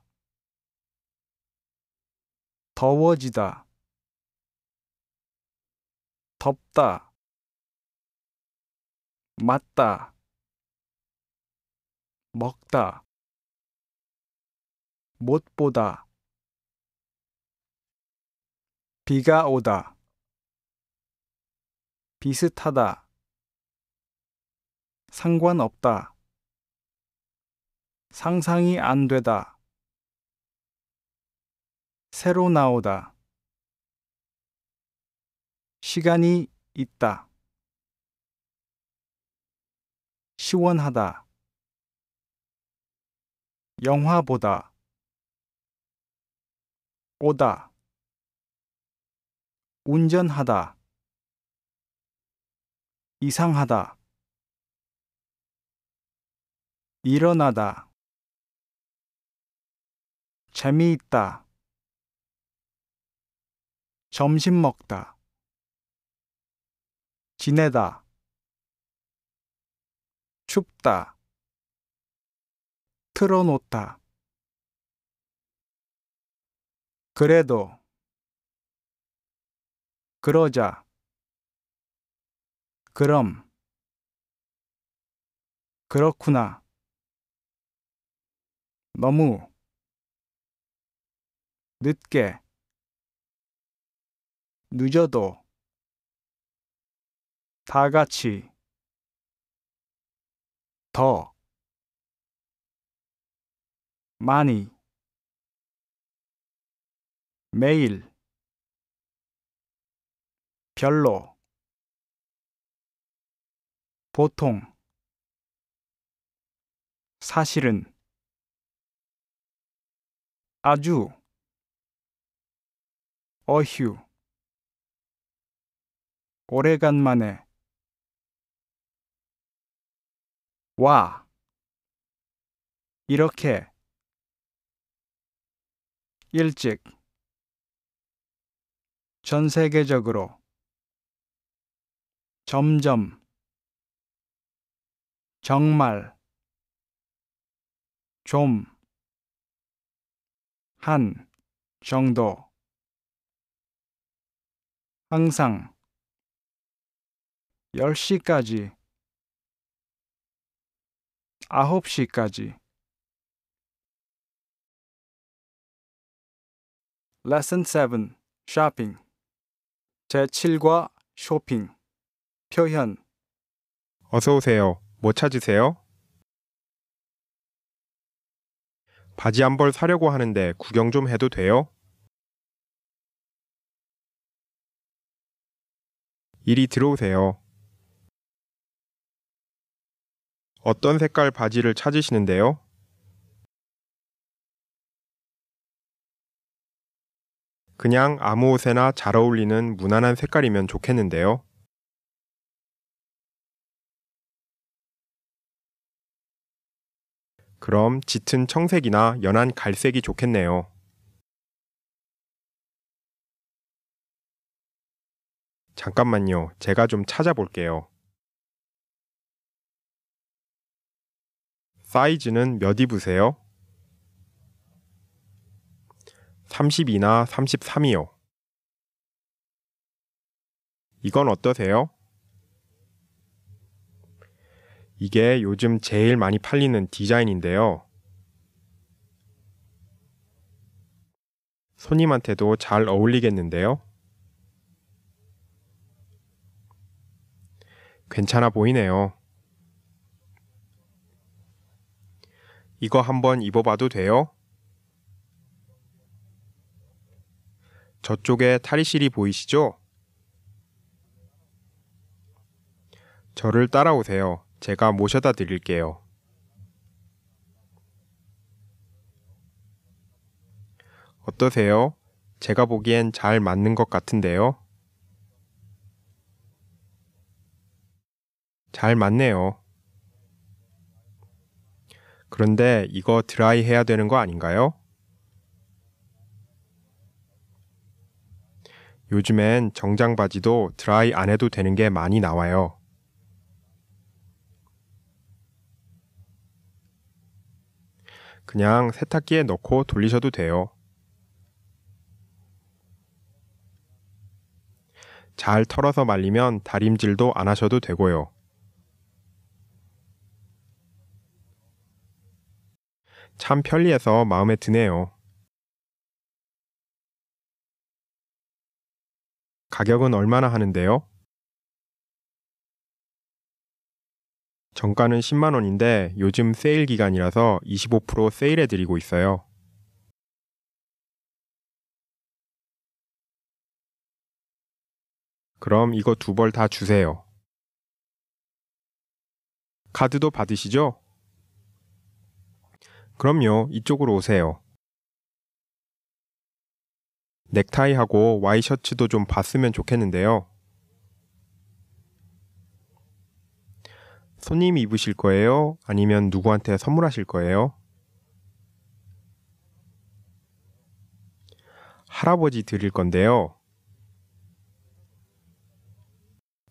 A: 더워지다 덥다 맞다, 먹다, 못 보다, 비가 오다, 비슷하다, 상관없다, 상상이 안 되다, 새로 나오다, 시간이 있다. 시원하다. 영화 보다. 오다. 운전하다. 이상하다. 일어나다. 재미있다. 점심 먹다. 지내다. 춥다. 틀어놓다. 그래도 그러자 그럼 그렇구나 너무 늦게 늦어도 다 같이 더 많이 매일 별로 보통 사실은 아주 어휴 오래간만에 와, 이렇게, 일찍, 전 세계적으로, 점점, 정말, 좀, 한, 정도, 항상, 10시까지 9시까지 레슨 7 쇼핑 제7과
D: 쇼핑 표현 어서 오세요. 뭐 찾으세요? 바지 한 벌 사려고 하는데 구경 좀 해도 돼요? 이리 들어오세요. 어떤 색깔 바지를 찾으시는데요? 그냥 아무 옷에나 잘 어울리는 무난한 색깔이면 좋겠는데요. 그럼 짙은 청색이나 연한 갈색이 좋겠네요. 잠깐만요. 제가 좀 찾아볼게요. 사이즈는 몇 입으세요? 32나 33이요. 이건 어떠세요? 이게 요즘 제일 많이 팔리는 디자인인데요. 손님한테도 잘 어울리겠는데요? 괜찮아 보이네요. 이거 한번 입어봐도 돼요? 저쪽에 탈의실이 보이시죠? 저를 따라오세요. 제가 모셔다 드릴게요. 어떠세요? 제가 보기엔 잘 맞는 것 같은데요? 잘 맞네요. 그런데 이거 드라이 해야 되는 거 아닌가요? 요즘엔 정장 바지도 드라이 안 해도 되는 게 많이 나와요. 그냥 세탁기에 넣고 돌리셔도 돼요. 잘 털어서 말리면 다림질도 안 하셔도 되고요. 참 편리해서 마음에 드네요. 가격은 얼마나 하는데요? 정가는 10만원인데 요즘 세일 기간이라서 25% 세일해드리고 있어요. 그럼 이거 두 벌 다 주세요. 카드도 받으시죠? 그럼요. 이쪽으로 오세요. 넥타이하고 와이셔츠도 좀 봤으면 좋겠는데요. 손님 입으실 거예요? 아니면 누구한테 선물하실 거예요? 할아버지 드릴 건데요.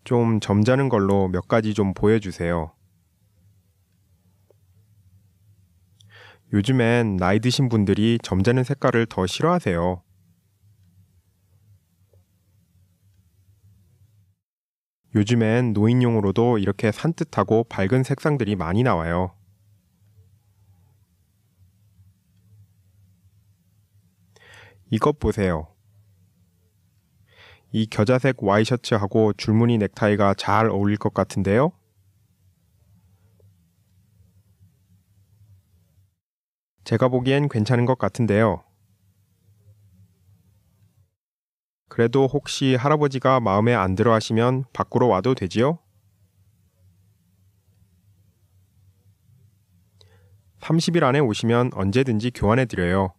D: 좀 점잖은 걸로 몇 가지 좀 보여주세요. 요즘엔 나이 드신 분들이 점잖은 색깔을 더 싫어하세요. 요즘엔 노인용으로도 이렇게 산뜻하고 밝은 색상들이 많이 나와요. 이것 보세요. 이 겨자색 와이셔츠하고 줄무늬 넥타이가 잘 어울릴 것 같은데요? 제가 보기엔 괜찮은 것 같은데요. 그래도 혹시 할아버지가 마음에 안 들어 하시면 밖으로 와도 되지요? 30일 안에 오시면 언제든지 교환해 드려요.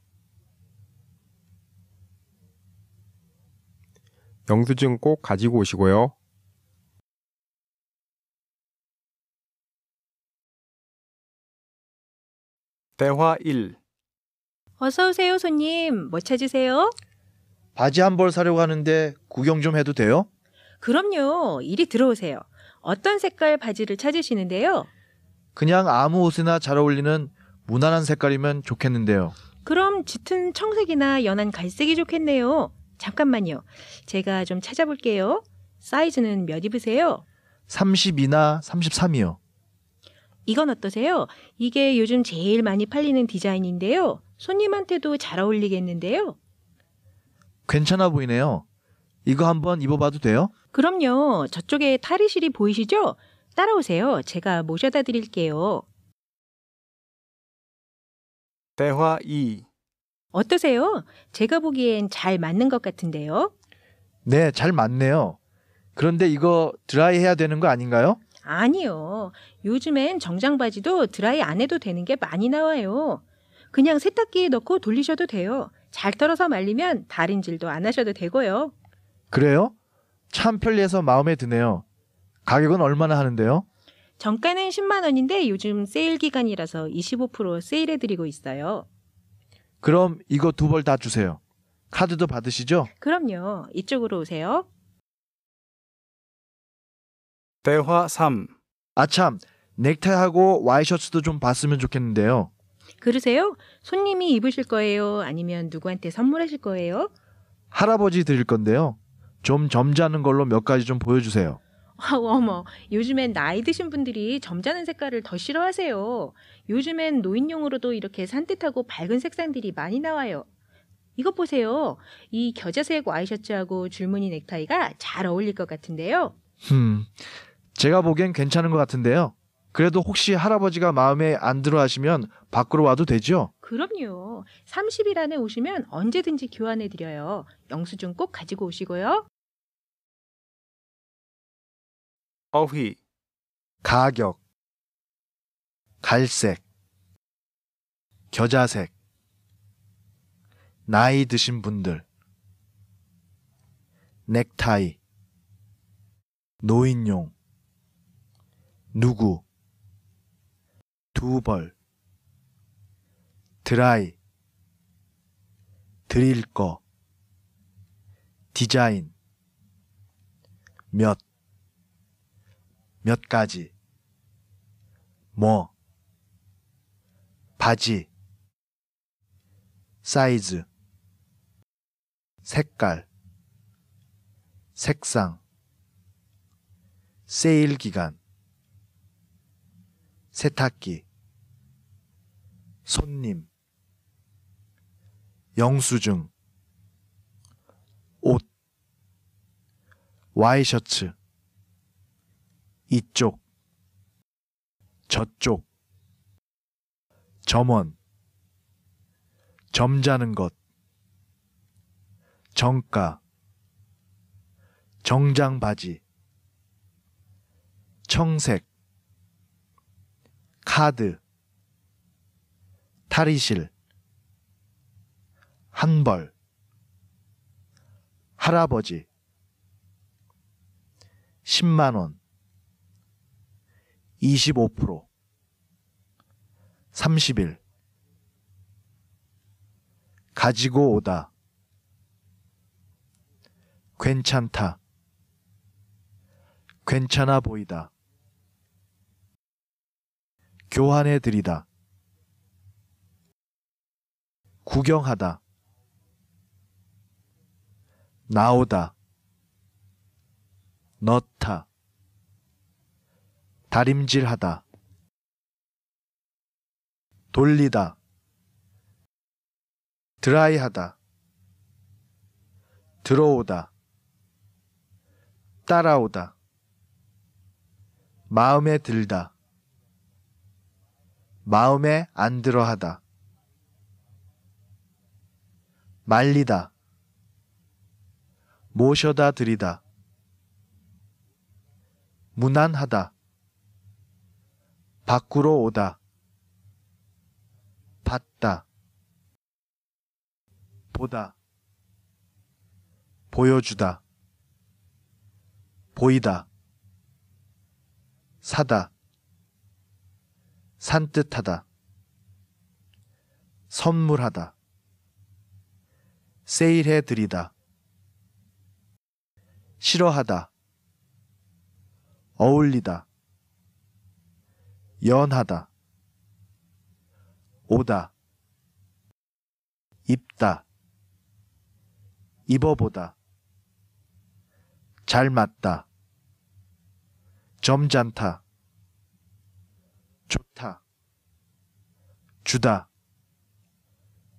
D: 영수증 꼭 가지고 오시고요.
F: 대화 1
G: 어서 오세요, 손님. 뭐 찾으세요?
E: 바지 한 벌 사려고 하는데 구경 좀 해도 돼요?
G: 그럼요. 이리 들어오세요. 어떤 색깔 바지를 찾으시는데요?
E: 그냥 아무 옷이나 잘 어울리는 무난한 색깔이면 좋겠는데요.
G: 그럼 짙은 청색이나 연한 갈색이 좋겠네요. 잠깐만요. 제가 좀 찾아볼게요. 사이즈는 몇 입으세요?
E: 32나 33이요.
G: 이건 어떠세요? 이게 요즘 제일 많이 팔리는 디자인인데요. 손님한테도 잘 어울리겠는데요.
E: 괜찮아 보이네요. 이거 한번 입어봐도 돼요?
G: 그럼요. 저쪽에 탈의실이 보이시죠? 따라오세요. 제가 모셔다 드릴게요.
A: 대화 2
G: 어떠세요? 제가 보기엔 잘 맞는 것 같은데요.
A: 네, 잘 맞네요.
E: 그런데 이거 드라이 해야 되는 거 아닌가요?
G: 아니요. 요즘엔 정장 바지도 드라이 안 해도 되는 게 많이 나와요. 그냥 세탁기에 넣고 돌리셔도 돼요. 잘 털어서 말리면 다림질도 안 하셔도 되고요. 그래요? 참 편리해서
E: 마음에 드네요. 가격은 얼마나 하는데요?
G: 정가는 10만 원인데 요즘 세일 기간이라서 25% 세일해 드리고 있어요.
E: 그럼 이거 두 벌 다 주세요. 카드도 받으시죠?
G: 그럼요. 이쪽으로 오세요.
E: 대화 3. 아참, 넥타이하고 와이셔츠도 좀 봤으면 좋겠는데요.
G: 그러세요? 손님이 입으실 거예요? 아니면 누구한테 선물하실 거예요?
E: 할아버지 드릴 건데요. 좀 점잖은 걸로 몇 가지 좀 보여주세요.
G: 아, 어머, 요즘엔 나이 드신 분들이 점잖은 색깔을 더 싫어하세요. 요즘엔 노인용으로도 이렇게 산뜻하고 밝은 색상들이 많이 나와요. 이것 보세요. 이 겨자색 와이셔츠하고 줄무늬 넥타이가 잘 어울릴 것 같은데요.
E: 흠, 제가 보기엔 괜찮은 것 같은데요. 그래도 혹시 할아버지가 마음에 안 들어 하시면 밖으로 와도 되죠?
G: 그럼요. 30일 안에 오시면 언제든지 교환해 드려요. 영수증 꼭 가지고 오시고요.
A: 어휘, 가격,
E: 갈색, 겨자색, 나이 드신 분들, 넥타이, 노인용, 누구 두벌 드라이 드릴 거 디자인 몇, 몇 가지, 뭐, 바지, 사이즈, 색깔, 색상, 세일 기간, 세탁기, 손님, 영수증, 옷, 와이셔츠, 이쪽, 저쪽, 점원, 점자는 것, 정가, 정장 바지, 청색, 카드, 탈의실, 한벌, 할아버지, 10만원, 25%, 30일, 가지고 오다, 괜찮다, 괜찮아 보이다. 교환해 드리다. 구경하다. 나오다. 넣다. 다림질하다. 돌리다. 드라이하다. 들어오다. 따라오다. 마음에 들다. 마음에 안 들어하다. 말리다. 모셔다 드리다. 무난하다. 밖으로 오다. 봤다. 보다. 보여주다. 보이다. 사다. 산뜻하다. 선물하다. 세일해 드리다. 싫어하다. 어울리다. 연하다. 오다. 입다. 입어보다. 잘 맞다. 점잖다. 주다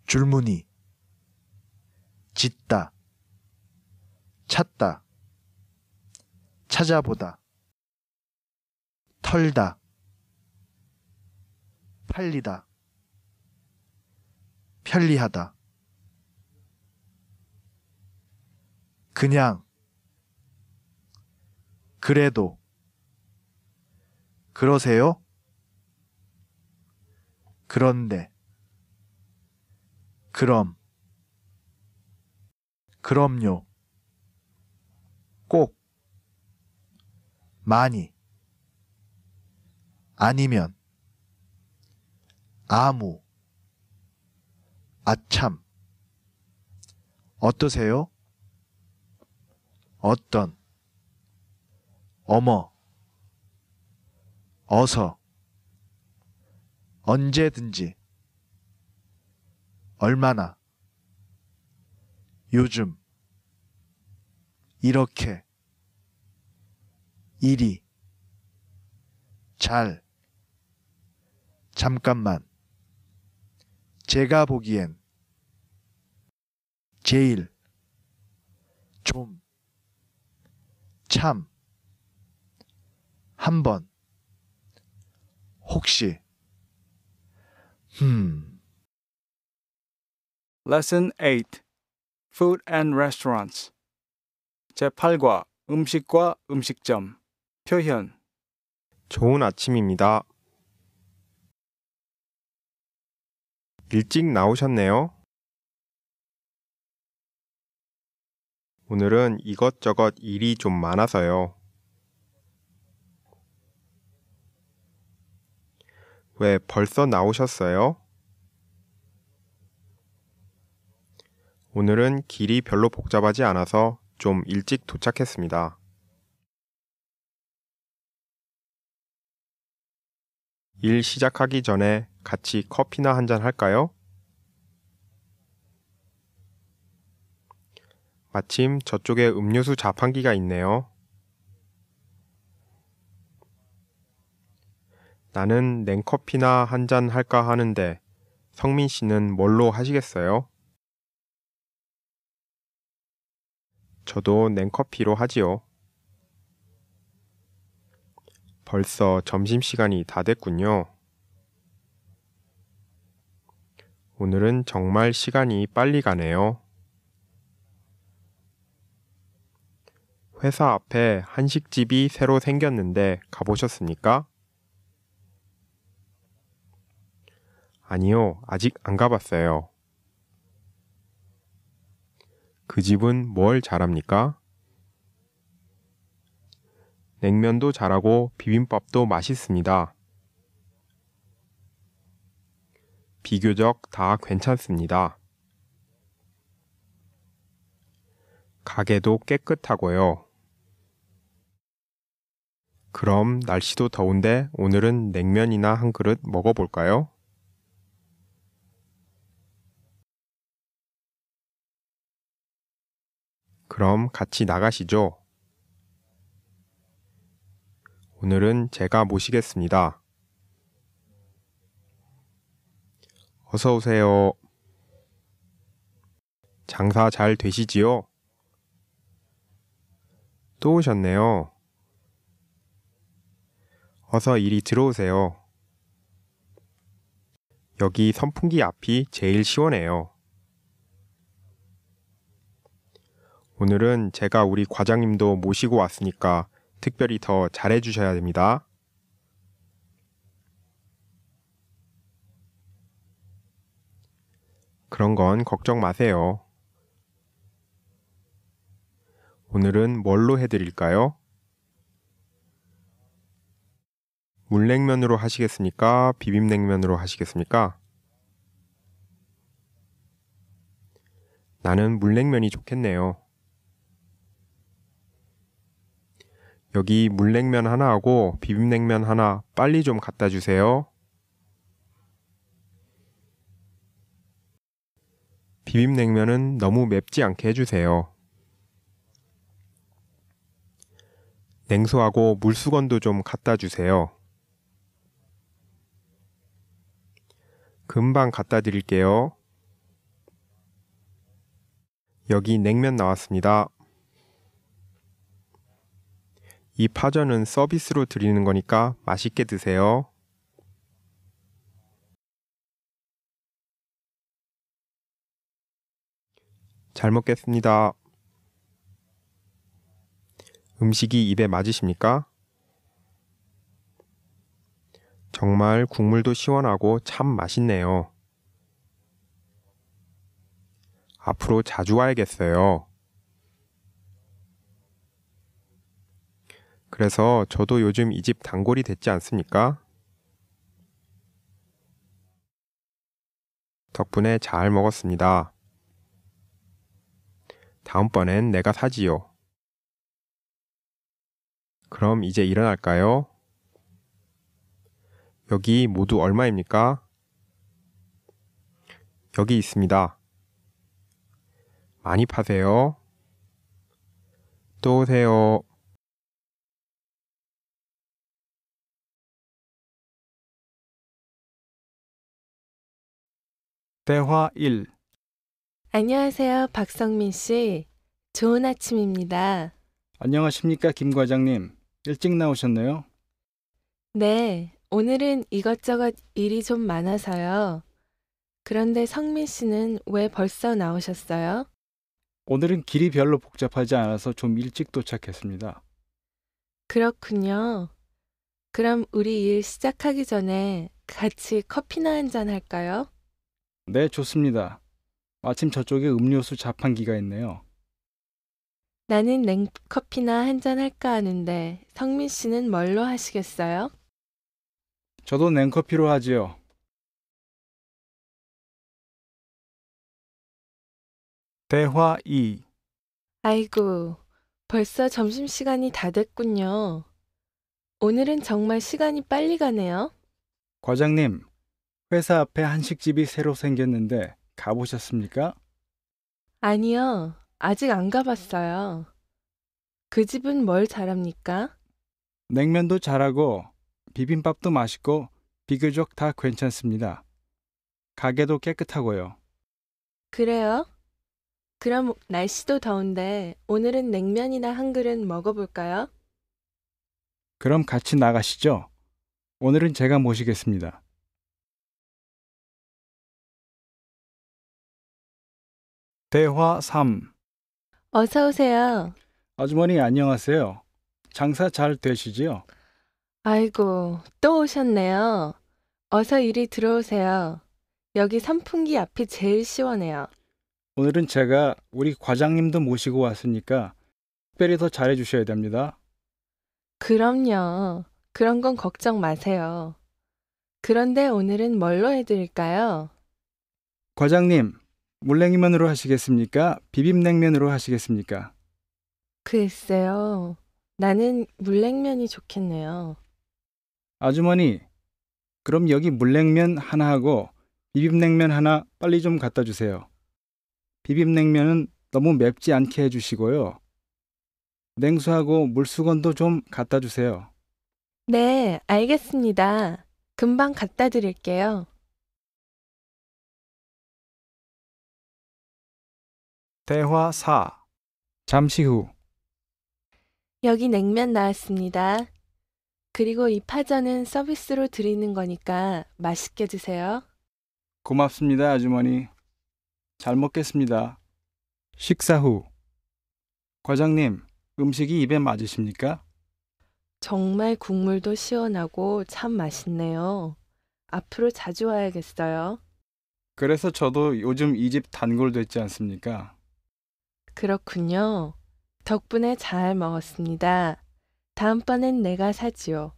E: 줄무늬 짓다 찾다 찾아보다 털다 팔리다 편리하다 그냥 그래도 그러세요? 그런데 그럼 그럼요 꼭 많이 아니면 아무 아참 어떠세요? 어떤 어머 어서 언제든지 얼마나 요즘 이렇게 일이 잘 잠깐만 제가 보기엔 제일 좀 참 한번 혹시
F: Hmm.
A: Lesson 8. Food and Restaurants. 제8과 음식과
D: 음식점. 표현. 좋은 아침입니다. 일찍 나오셨네요. 오늘은 이것저것 일이 좀 많아서요. 왜 벌써 나오셨어요? 오늘은 길이 별로 복잡하지 않아서 좀 일찍 도착했습니다. 일 시작하기 전에 같이 커피나 한 잔 할까요? 마침 저쪽에 음료수 자판기가 있네요. 나는 냉커피나 한 잔 할까 하는데 성민 씨는 뭘로 하시겠어요? 저도 냉커피로 하지요. 벌써 점심시간이 다 됐군요. 오늘은 정말 시간이 빨리 가네요. 회사 앞에 한식집이 새로 생겼는데 가보셨습니까? 아니요, 아직 안 가봤어요. 그 집은 뭘 잘합니까? 냉면도 잘하고 비빔밥도 맛있습니다. 비교적 다 괜찮습니다. 가게도 깨끗하고요. 그럼 날씨도 더운데 오늘은 냉면이나 한 그릇 먹어볼까요? 그럼 같이 나가시죠. 오늘은 제가 모시겠습니다. 어서 오세요. 장사 잘 되시지요? 또 오셨네요. 어서 이리 들어오세요. 여기 선풍기 앞이 제일 시원해요. 오늘은 제가 우리 과장님도 모시고 왔으니까 특별히 더 잘해주셔야 됩니다. 그런 건 걱정 마세요. 오늘은 뭘로 해드릴까요? 물냉면으로 하시겠습니까? 비빔냉면으로 하시겠습니까? 나는 물냉면이 좋겠네요. 여기 물냉면 하나하고 비빔냉면 하나 빨리 좀 갖다 주세요. 비빔냉면은 너무 맵지 않게 해주세요. 냉수하고 물수건도 좀 갖다 주세요. 금방 갖다 드릴게요. 여기 냉면 나왔습니다. 이 파전은 서비스로 드리는 거니까 맛있게 드세요. 잘 먹겠습니다. 음식이 입에 맞으십니까? 정말 국물도 시원하고 참 맛있네요. 앞으로 자주 와야겠어요. 그래서 저도 요즘 이 집 단골이 됐지 않습니까? 덕분에 잘 먹었습니다. 다음번엔 내가 사지요. 그럼 이제 일어날까요? 여기 모두 얼마입니까? 여기 있습니다. 많이 파세요. 또 오세요.
A: 대화 1
C: 안녕하세요, 박성민 씨. 좋은 아침입니다.
A: 안녕하십니까, 김 과장님. 일찍 나오셨네요.
C: 네, 오늘은 이것저것 일이 좀 많아서요. 그런데 성민 씨는 왜 벌써 나오셨어요?
A: 오늘은 길이 별로 복잡하지 않아서 좀 일찍 도착했습니다.
C: 그렇군요. 그럼 우리 일 시작하기 전에 같이 커피나 한 잔 할까요?
A: 네, 좋습니다. 마침 저쪽에 음료수 자판기가 있네요.
C: 나는 냉커피나 한 잔 할까 하는데 성민 씨는 뭘로 하시겠어요?
A: 저도 냉커피로 하지요. 대화 2
C: 아이고, 벌써 점심시간이 다 됐군요. 오늘은 정말 시간이 빨리 가네요.
A: 과장님, 회사 앞에 한식집이 새로 생겼는데 가보셨습니까?
C: 아니요, 아직 안 가봤어요. 그 집은 뭘 잘합니까?
A: 냉면도 잘하고 비빔밥도 맛있고 비교적 다 괜찮습니다. 가게도 깨끗하고요.
C: 그래요? 그럼 날씨도 더운데 오늘은 냉면이나 한 그릇 먹어볼까요?
A: 그럼 같이 나가시죠. 오늘은 제가 모시겠습니다. 대화 3
C: 어서 오세요.
A: 아주머니 안녕하세요. 장사 잘 되시지요?
C: 아이고, 또 오셨네요. 어서 이리 들어오세요. 여기 선풍기 앞이 제일 시원해요.
A: 오늘은 제가 우리 과장님도 모시고 왔으니까 특별히 더 잘해 주셔야 됩니다.
C: 그럼요. 그런 건 걱정 마세요. 그런데 오늘은 뭘로 해드릴까요?
A: 과장님, 물냉이면으로 하시겠습니까? 비빔냉면으로 하시겠습니까?
C: 글쎄요. 나는 물냉면이 좋겠네요.
A: 아주머니, 그럼 여기 물냉면 하나 하고 비빔냉면 하나 빨리 좀 갖다 주세요. 비빔냉면은 너무 맵지 않게 해주시고요. 냉수하고 물수건도 좀 갖다 주세요.
C: 네, 알겠습니다. 금방 갖다 드릴게요.
A: 대화 4 잠시 후
C: 여기 냉면 나왔습니다. 그리고 이 파전은 서비스로 드리는 거니까 맛있게 드세요.
A: 고맙습니다, 아주머니. 잘 먹겠습니다. 식사 후 과장님, 음식이 입에 맞으십니까?
C: 정말 국물도 시원하고 참 맛있네요. 앞으로 자주 와야겠어요.
A: 그래서 저도 요즘 이 집 단골 됐지 않습니까?
C: 그렇군요. 덕분에 잘 먹었습니다. 다음번엔 내가 사지요.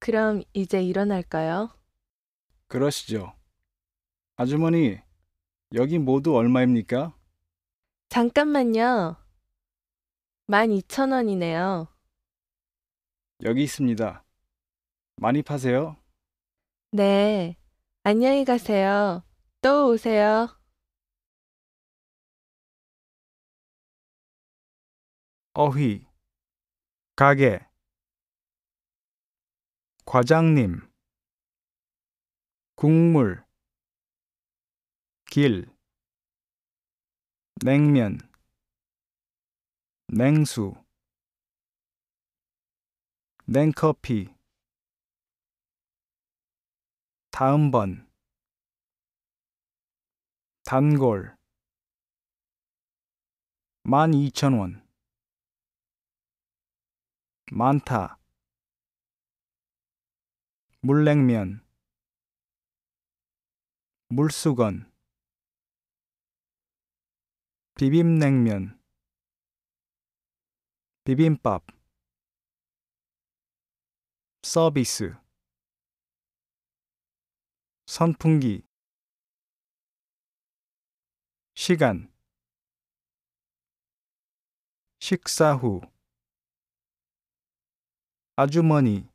C: 그럼 이제 일어날까요?
A: 그러시죠. 아주머니, 여기 모두 얼마입니까?
C: 잠깐만요. 12,000원이네요.
A: 여기 있습니다. 많이 파세요.
C: 네. 안녕히 가세요. 또 오세요.
F: 어휘
A: 가게 과장님 국물 길 냉면 냉수 냉커피 다음번 단골 12,000원 많다. 물냉면 물수건 비빔냉면 비빔밥 서비스 선풍기 시간 식사 후 아주머니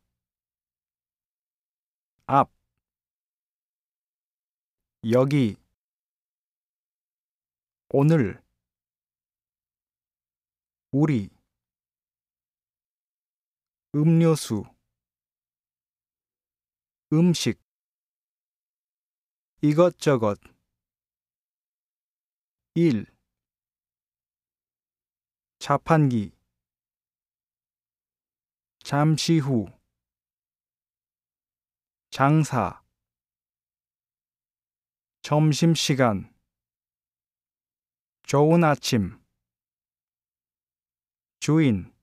A: 앞 여기 오늘 우리 음료수 음식 이것저것 일 자판기 잠시 후 장사 점심시간 좋은 아침 주인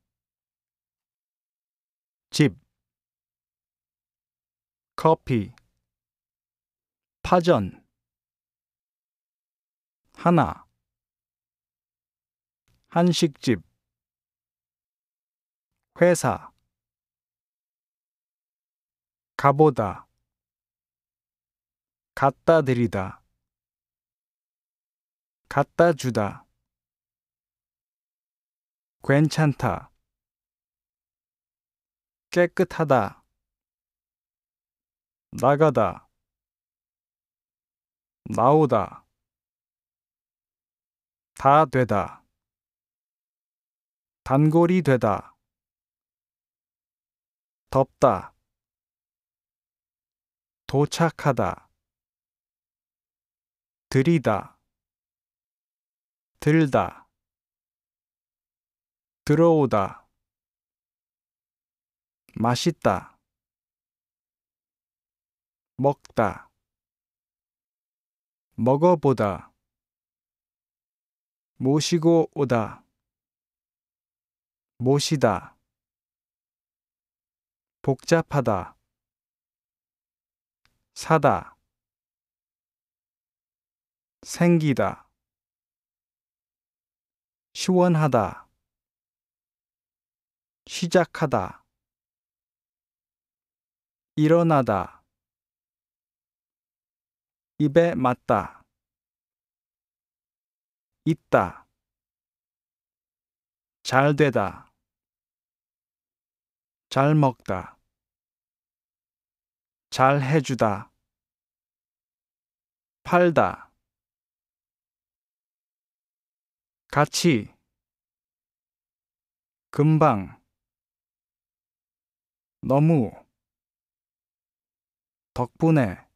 A: 집 커피 파전 하나 한식집 회사 가보다 갖다 드리다 갖다 주다 괜찮다 깨끗하다 나가다 나오다 다 되다 단골이 되다 덥다 도착하다 들이다 들다 들어오다 맛있다 먹다 먹어보다 모시고 오다 모시다 복잡하다 사다 생기다 시원하다 시작하다 일어나다 입에 맞다 있다 잘 되다 잘 먹다 잘 해주다. 팔다. 같이. 금방. 너무. 덕분에.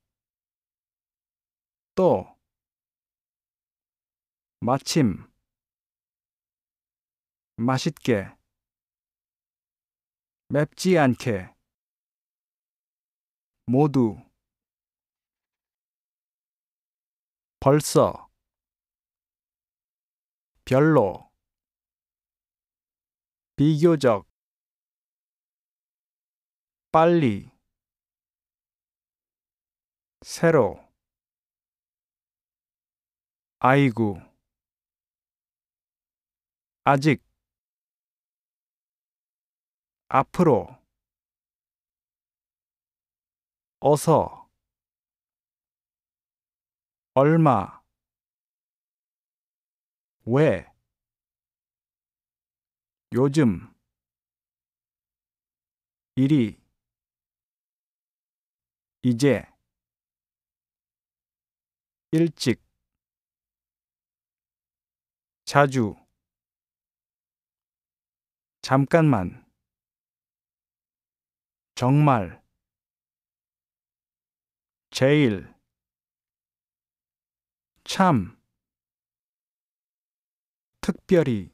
A: 또. 마침. 맛있게. 맵지 않게. 모두 벌써 별로 비교적 빨리 새로 아이고 아직 앞으로 어서 얼마 왜 요즘 일이 이제 일찍 자주 잠깐만 정말 제일 참 특별히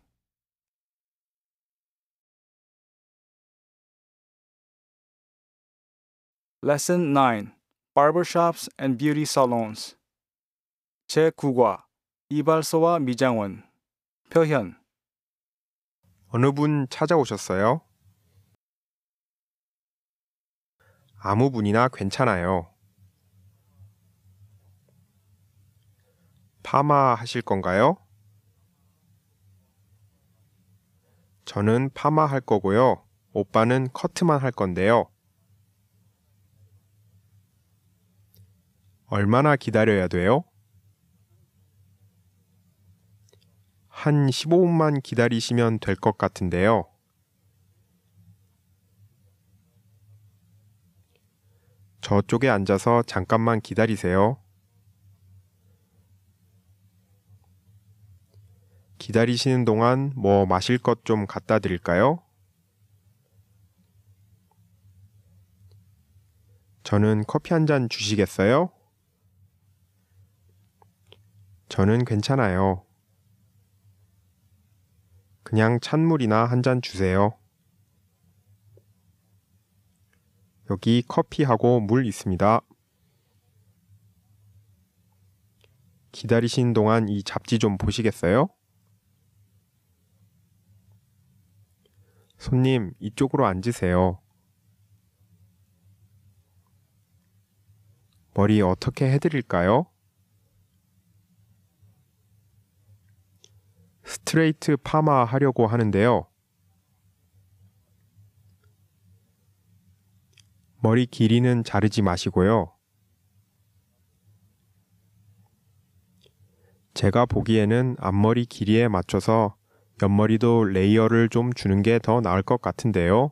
A: Lesson 9 Barbershops and Beauty Salons 제9과 이발소와 미장원
D: 표현 어느 분 찾아오셨어요? 아무 분이나 괜찮아요. 파마 하실 건가요? 저는 파마 할 거고요. 오빠는 커트만 할 건데요. 얼마나 기다려야 돼요? 한 15분만 기다리시면 될 것 같은데요. 저쪽에 앉아서 잠깐만 기다리세요. 기다리시는 동안 뭐 마실 것 좀 갖다 드릴까요? 저는 커피 한 잔 주시겠어요? 저는 괜찮아요. 그냥 찬물이나 한 잔 주세요. 여기 커피하고 물 있습니다. 기다리신 동안 이 잡지 좀 보시겠어요? 손님, 이쪽으로 앉으세요. 머리 어떻게 해드릴까요? 스트레이트 파마 하려고 하는데요. 머리 길이는 자르지 마시고요. 제가 보기에는 앞머리 길이에 맞춰서 옆머리도 레이어를 좀 주는 게 더 나을 것 같은데요.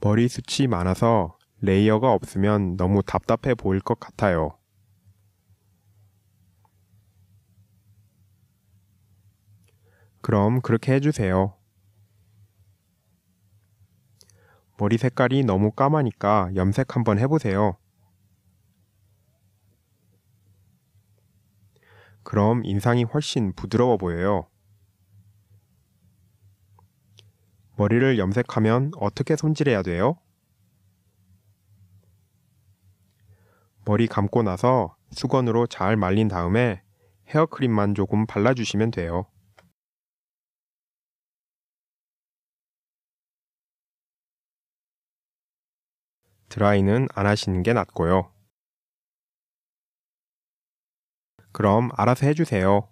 D: 머리 숱이 많아서 레이어가 없으면 너무 답답해 보일 것 같아요. 그럼 그렇게 해주세요. 머리 색깔이 너무 까마니까 염색 한번 해보세요. 그럼 인상이 훨씬 부드러워 보여요. 머리를 염색하면 어떻게 손질해야 돼요? 머리 감고 나서 수건으로 잘 말린 다음에 헤어크림만 조금 발라주시면 돼요. 드라이는 안 하시는 게 낫고요. 그럼 알아서 해주세요.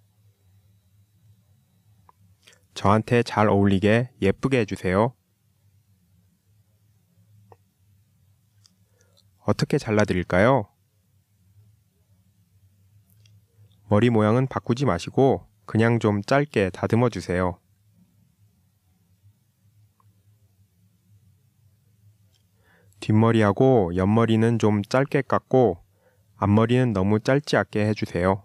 D: 저한테 잘 어울리게 예쁘게 해주세요. 어떻게 잘라드릴까요? 머리 모양은 바꾸지 마시고 그냥 좀 짧게 다듬어 주세요. 뒷머리하고 옆머리는 좀 짧게 깎고 앞머리는 너무 짧지 않게 해주세요.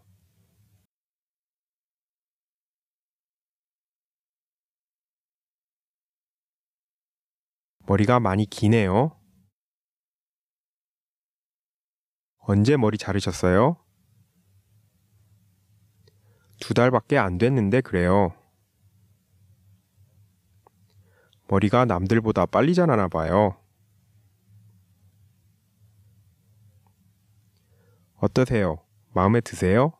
D: 머리가 많이 기네요. 언제 머리 자르셨어요? 두 달밖에 안 됐는데 그래요. 머리가 남들보다 빨리 자라나 봐요. 어떠세요? 마음에 드세요?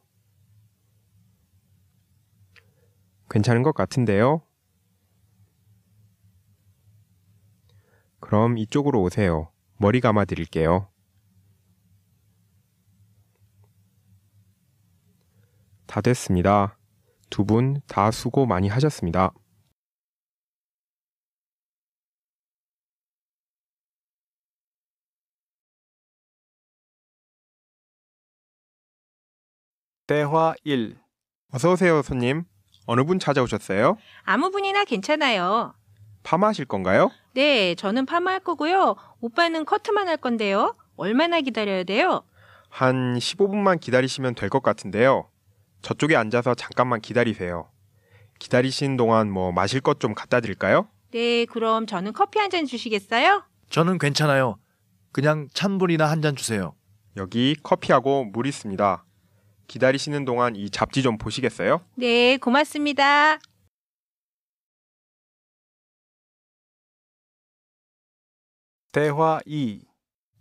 D: 괜찮은 것 같은데요? 그럼 이쪽으로 오세요. 머리 감아 드릴게요. 다 됐습니다. 두 분 다 수고 많이 하셨습니다. 대화 1 어서 오세요, 손님. 어느 분 찾아오셨어요?
G: 아무 분이나 괜찮아요.
D: 파마하실 건가요?
G: 네, 저는 파마할 거고요. 오빠는 커트만 할 건데요. 얼마나 기다려야 돼요?
D: 한 15분만 기다리시면 될 것 같은데요. 저쪽에 앉아서 잠깐만 기다리세요. 기다리신 동안 뭐 마실 것 좀 갖다 드릴까요?
G: 네, 그럼 저는 커피 한 잔 주시겠어요?
D: 저는 괜찮아요. 그냥 찬물이나 한 잔 주세요. 여기 커피하고 물 있습니다. 기다리시는 동안 이 잡지 좀 보시겠어요?
G: 네, 고맙습니다.
A: 대화 2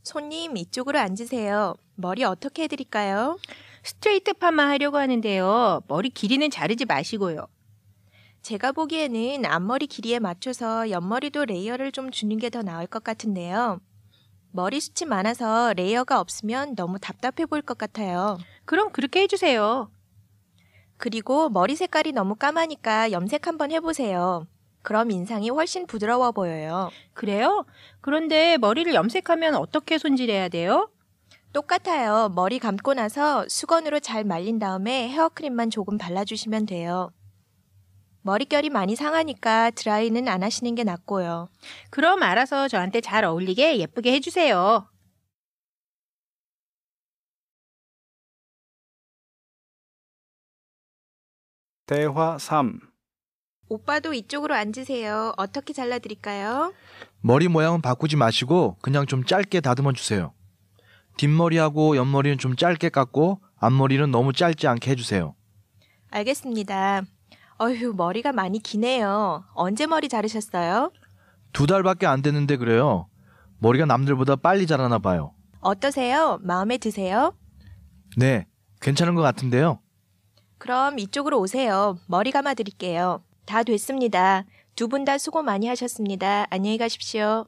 F: 손님 이쪽으로
H: 앉으세요. 머리 어떻게 해드릴까요? 스트레이트 파마 하려고 하는데요. 머리 길이는 자르지 마시고요. 제가 보기에는 앞머리 길이에 맞춰서 옆머리도 레이어를 좀 주는 게 더 나을 것 같은데요. 머리 숱이 많아서 레이어가 없으면 너무 답답해 보일 것 같아요. 그럼 그렇게 해주세요. 그리고 머리 색깔이 너무 까마니까 염색 한번 해보세요. 그럼 인상이 훨씬 부드러워 보여요. 그래요? 그런데 머리를 염색하면 어떻게 손질해야 돼요? 똑같아요. 머리 감고 나서 수건으로 잘 말린 다음에 헤어크림만 조금 발라주시면 돼요. 머릿결이 많이 상하니까 드라이는 안 하시는 게
F: 낫고요. 그럼 알아서 저한테 잘 어울리게 예쁘게 해주세요. 대화 3 오빠도 이쪽으로 앉으세요. 어떻게
H: 잘라드릴까요?
E: 머리 모양은 바꾸지 마시고 그냥 좀 짧게 다듬어 주세요. 뒷머리하고 옆머리는 좀 짧게 깎고 앞머리는 너무 짧지 않게 해주세요.
H: 알겠습니다. 어휴, 머리가 많이 기네요. 언제 머리 자르셨어요?
E: 두 달밖에 안 됐는데 그래요. 머리가 남들보다 빨리 자라나 봐요.
H: 어떠세요? 마음에 드세요?
E: 네, 괜찮은 것 같은데요.
H: 그럼 이쪽으로 오세요. 머리 감아 드릴게요. 다 됐습니다. 두 분 다 수고 많이
F: 하셨습니다. 안녕히 가십시오.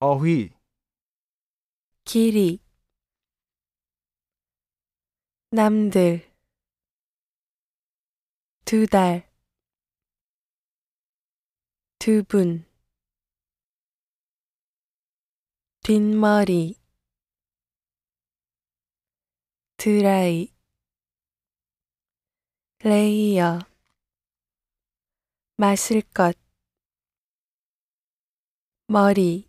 A: 어휘
C: 길이 남들 두달두분 뒷머리 드라이 레이어 마실 것 머리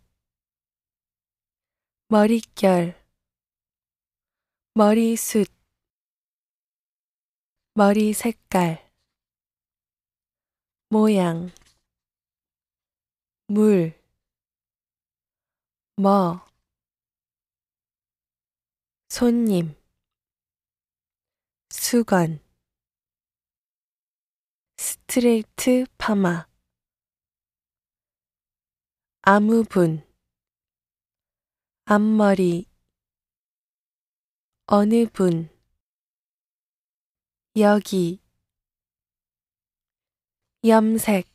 C: 머릿결 머리숱 머리 색깔 모양 물, 뭐 손님, 수건 스트레이트 파마 아무분 앞머리 어느 분 여기 염색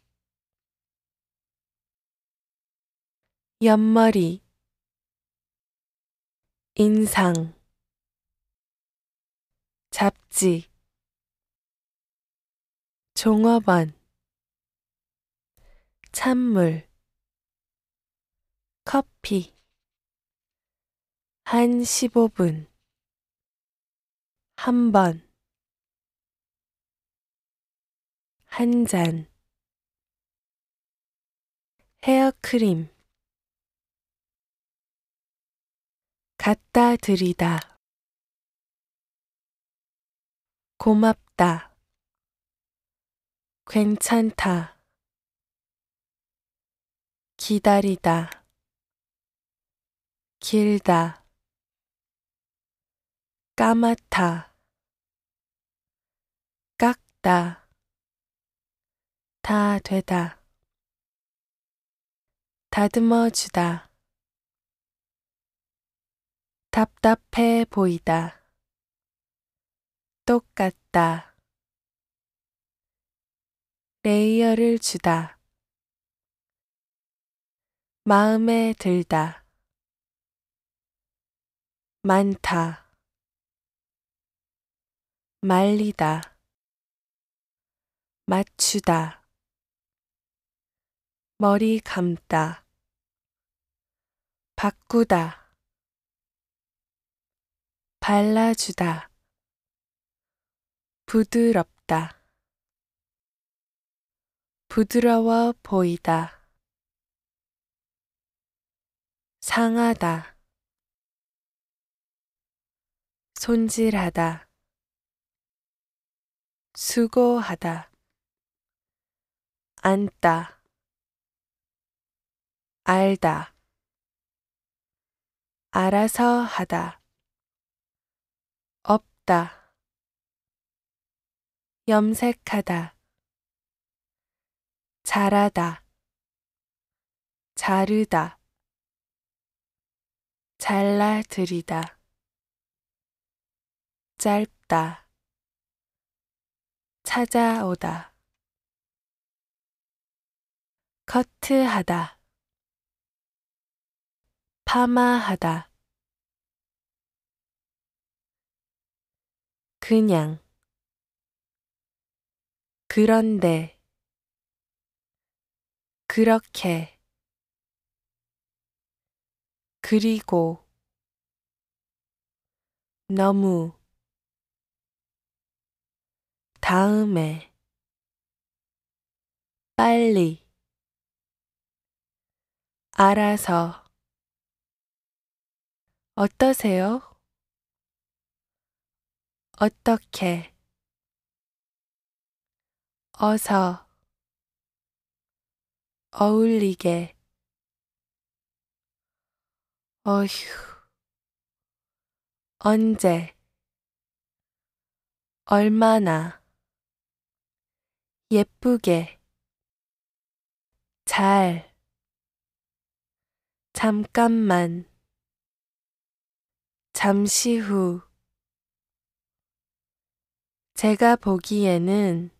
C: 옆머리 인상 잡지 종업원 찬물 커피 한 15분 한 번 한 잔 헤어크림 갖다 드리다 고맙다 괜찮다. 기다리다. 길다. 까맣다. 깎다. 다 되다. 다듬어 주다. 답답해 보이다. 똑같다. 레이어를 주다. 마음에 들다. 많다. 말리다. 맞추다. 머리 감다. 바꾸다. 발라주다. 부드럽다. 부드러워 보이다. 상하다. 손질하다. 수고하다. 앉다. 알다. 알아서 하다. 없다. 염색하다. 자라다, 자르다, 잘라들이다, 짧다, 찾아오다, 커트하다, 파마하다, 그냥, 그런데, 그렇게 그리고 너무 다음에 빨리 알아서 어떠세요? 어떻게 어서 어울리게 어휴 언제 얼마나 예쁘게 잘 잠깐만 잠시 후 제가 보기에는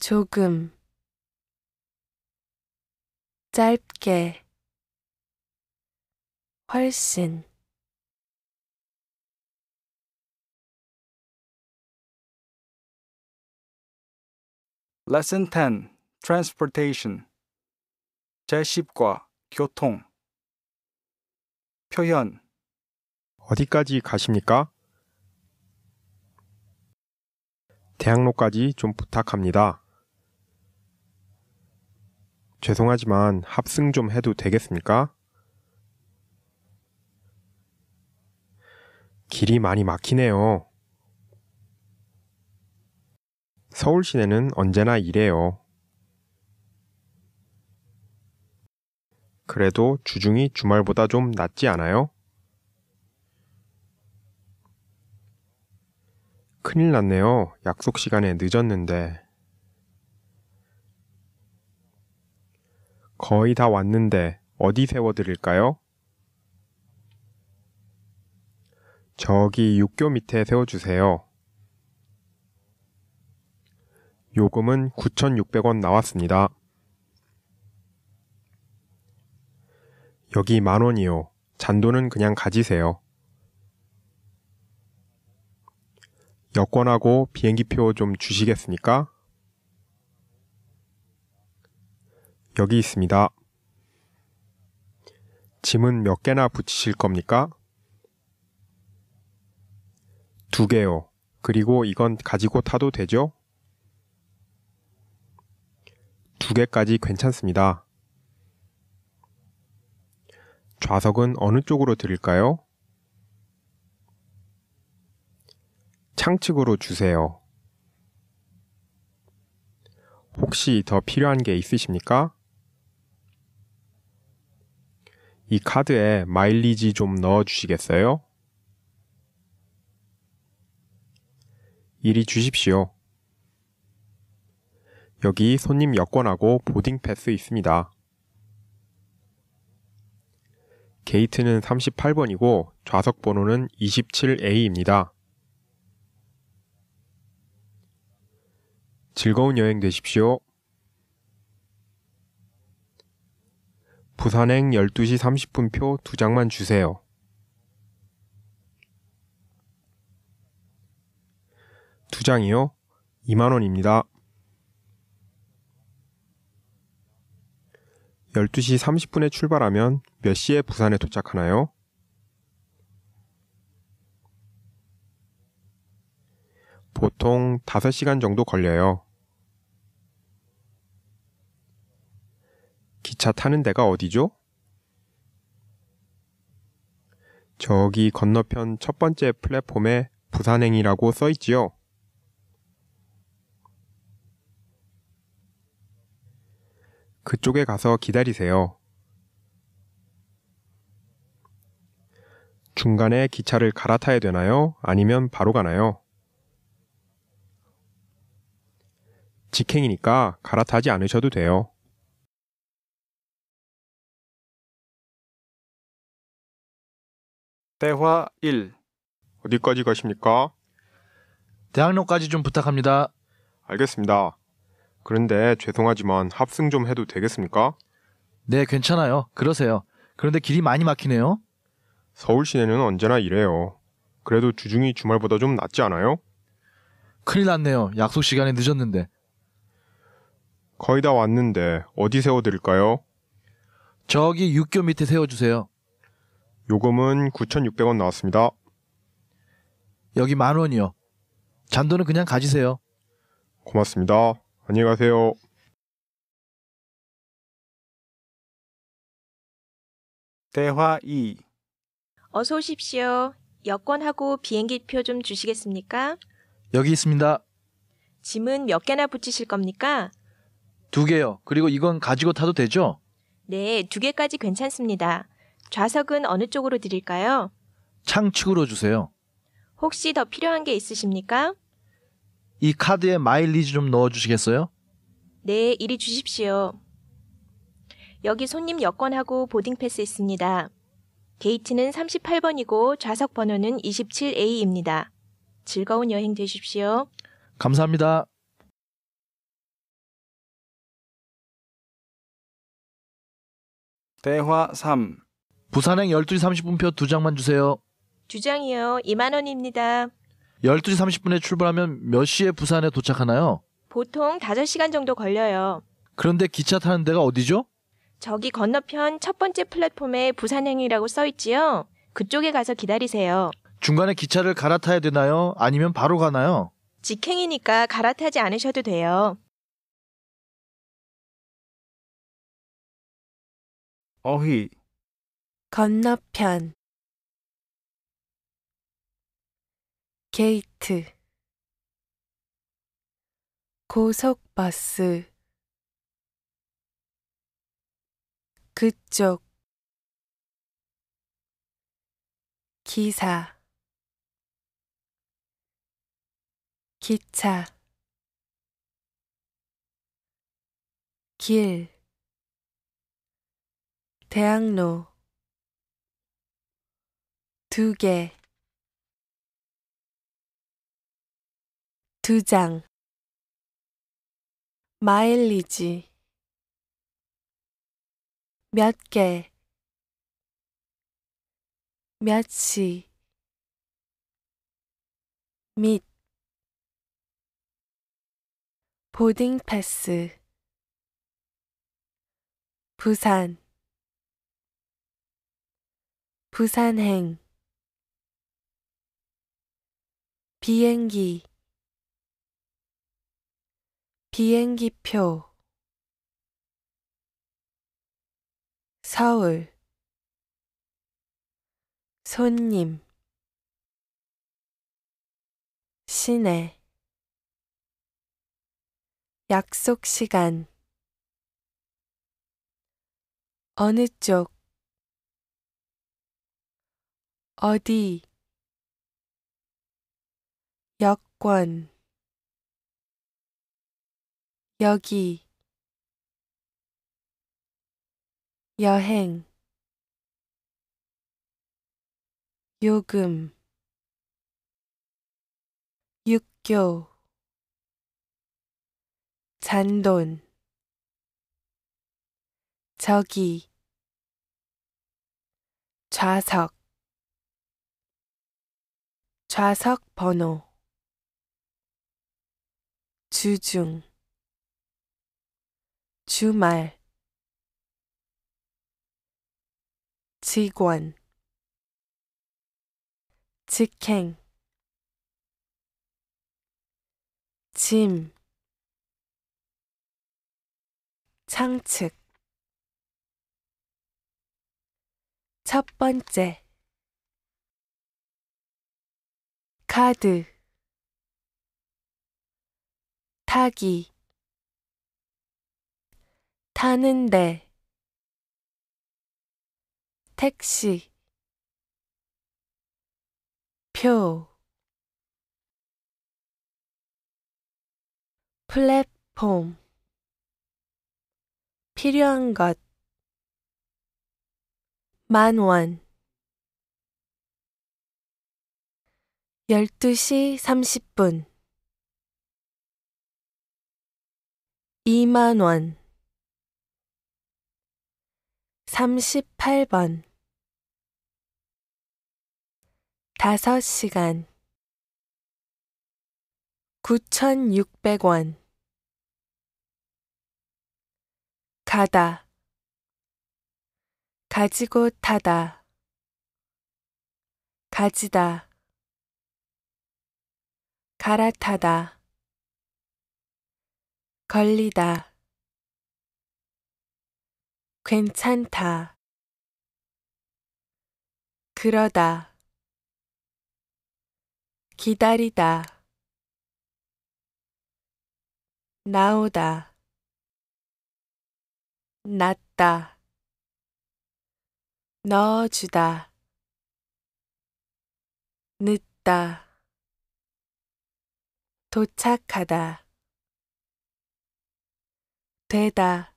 C: 조금 짧게 훨씬
A: Lesson 10 Transportation 제10과 교통 표현
D: 어디까지 가십니까? 대학로까지 좀 부탁합니다. 죄송하지만 합승 좀 해도 되겠습니까? 길이 많이 막히네요. 서울 시내는 언제나 이래요. 그래도 주중이 주말보다 좀 낫지 않아요? 큰일 났네요. 약속 시간에 늦었는데. 거의 다 왔는데 어디 세워드릴까요? 저기 육교 밑에 세워주세요. 요금은 9,600원 나왔습니다. 여기 만원이요. 잔돈은 그냥 가지세요. 여권하고 비행기표 좀 주시겠습니까? 여기 있습니다. 짐은 몇 개나 붙이실 겁니까? 두 개요. 그리고 이건 가지고 타도 되죠? 두 개까지 괜찮습니다. 좌석은 어느 쪽으로 드릴까요? 창측으로 주세요. 혹시 더 필요한 게 있으십니까? 이 카드에 마일리지 좀 넣어 주시겠어요? 이리 주십시오. 여기 손님 여권하고 보딩 패스 있습니다. 게이트는 38번이고 좌석 번호는 27A입니다. 즐거운 여행 되십시오. 부산행 12시 30분표 두 장만 주세요. 두 장이요? 2만원입니다. 12시 30분에 출발하면 몇 시에 부산에 도착하나요? 보통 5시간 정도 걸려요. 기차 타는 데가 어디죠? 저기 건너편 첫 번째 플랫폼에 부산행이라고 써 있지요. 그쪽에 가서 기다리세요. 중간에 기차를 갈아타야 되나요? 아니면 바로 가나요? 직행이니까 갈아타지 않으셔도 돼요. 대화 1 어디까지 가십니까? 대학로까지 좀 부탁합니다. 알겠습니다. 그런데 죄송하지만 합승 좀 해도 되겠습니까? 네, 괜찮아요. 그러세요. 그런데 길이 많이 막히네요. 서울 시내는 언제나 이래요. 그래도 주중이 주말보다 좀 낫지 않아요? 큰일 났네요. 약속 시간에 늦었는데. 거의 다 왔는데 어디 세워드릴까요? 저기 육교 밑에 세워주세요. 요금은 9,600원 나왔습니다. 여기 만 원이요. 잔돈은 그냥 가지세요. 고맙습니다. 안녕히 가세요.
A: 대화 2
H: 어서 오십시오. 여권하고 비행기표 좀 주시겠습니까?
A: 여기 있습니다.
H: 짐은 몇 개나 붙이실 겁니까?
E: 두 개요. 그리고 이건 가지고 타도 되죠?
H: 네, 두 개까지 괜찮습니다. 좌석은 어느 쪽으로 드릴까요?
E: 창측으로 주세요.
H: 혹시 더 필요한 게 있으십니까?
E: 이 카드에 마일리지 좀 넣어 주시겠어요?
H: 네, 이리 주십시오. 여기 손님 여권하고 보딩 패스 있습니다. 게이트는 38번이고 좌석 번호는 27A입니다. 즐거운 여행 되십시오.
F: 감사합니다. 대화 3 부산행 12시 30분표 두 장만
E: 주세요.
H: 두 장이요. 2만 원입니다.
E: 12시 30분에 출발하면 몇 시에 부산에 도착하나요?
H: 보통 5시간 정도 걸려요.
E: 그런데 기차 타는 데가 어디죠?
H: 저기 건너편 첫 번째 플랫폼에 부산행이라고 써 있지요. 그쪽에 가서 기다리세요.
E: 중간에 기차를 갈아타야 되나요? 아니면 바로 가나요?
H: 직행이니까
F: 갈아타지 않으셔도 돼요.
A: 어휘,
C: 건너편 게이트 고속버스 그쪽 기사 기차 길 대학로 두 개, 두 장, 마일리지, 몇 개, 몇 시, 및, 보딩 패스, 부산, 부산행 비행기 비행기표 서울 손님 시내 약속 시간 어느 쪽 어디 여권 여기 여행 요금 육교 잔돈 저기 좌석 좌석 번호 주중 주말 직원 직행 짐 창측 첫 번째 카드 타기 타는데 택시 표 플랫폼 필요한 것 만원 12시 30분 2만 원 38번 5 시간 9,600원 가다 가지고 타다 가지다 갈아타다 걸리다 괜찮다 그러다 기다리다 나오다 났다 넣어주다 늦다 도착하다 되다,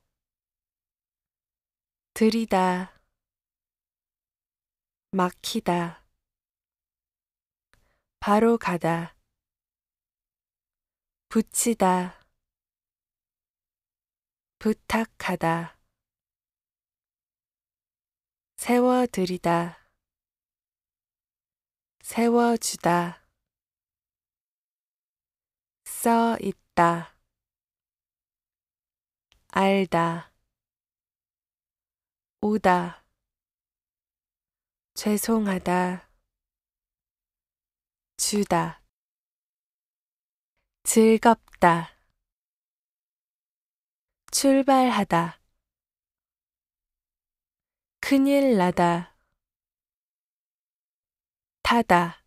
C: 들이다, 막히다, 바로 가다, 붙이다, 부탁하다, 세워드리다, 세워주다, 써 있다. 알다, 오다, 죄송하다, 주다, 즐겁다, 출발하다, 큰일 나다, 타다,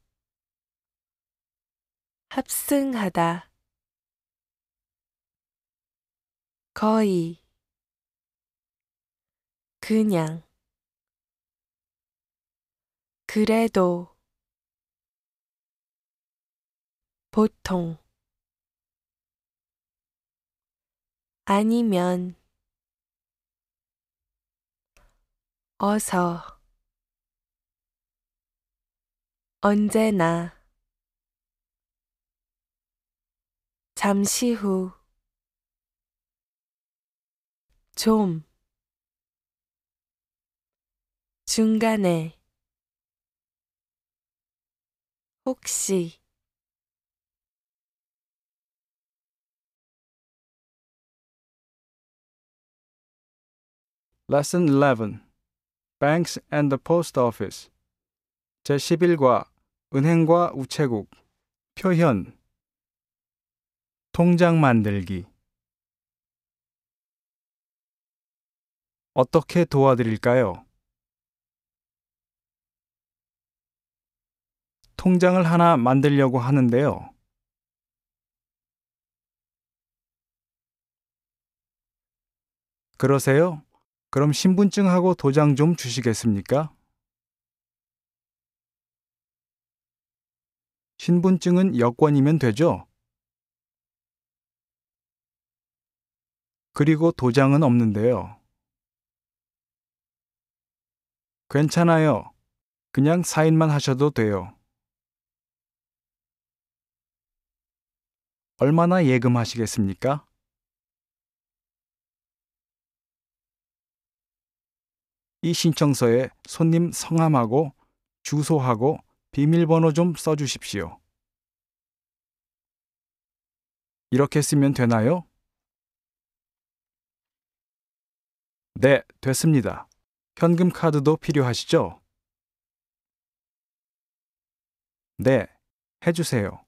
C: 합승하다. 거의 그냥 그래도 보통 아니면 어서 언제나 잠시 후좀 중간에 혹시
A: Lesson 11 Banks and the Post Office 제11과 은행과 우체국 표현 통장 만들기 어떻게 도와드릴까요? 통장을 하나 만들려고 하는데요. 그러세요? 그럼 신분증하고 도장 좀 주시겠습니까? 신분증은 여권이면 되죠? 그리고 도장은 없는데요. 괜찮아요. 그냥 사인만 하셔도 돼요. 얼마나 예금하시겠습니까? 이 신청서에 손님 성함하고 주소하고 비밀번호 좀 써주십시오. 이렇게 쓰면 되나요? 네, 됐습니다. 현금 카드도 필요하시죠? 네, 해주세요.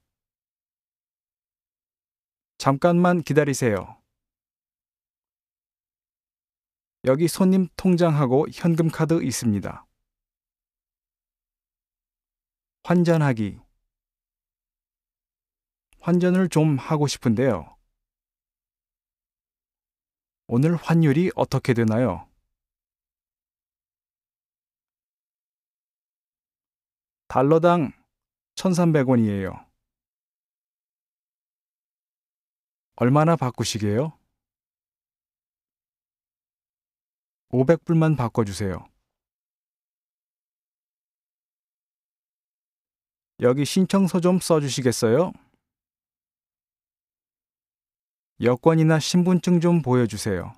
A: 잠깐만 기다리세요. 여기 손님 통장하고 현금 카드 있습니다. 환전하기. 환전을 좀 하고 싶은데요. 오늘 환율이 어떻게 되나요? 달러당 1,300원이에요. 얼마나 바꾸시게요? 500불만 바꿔주세요. 여기 신청서 좀 써주시겠어요? 여권이나 신분증 좀 보여주세요.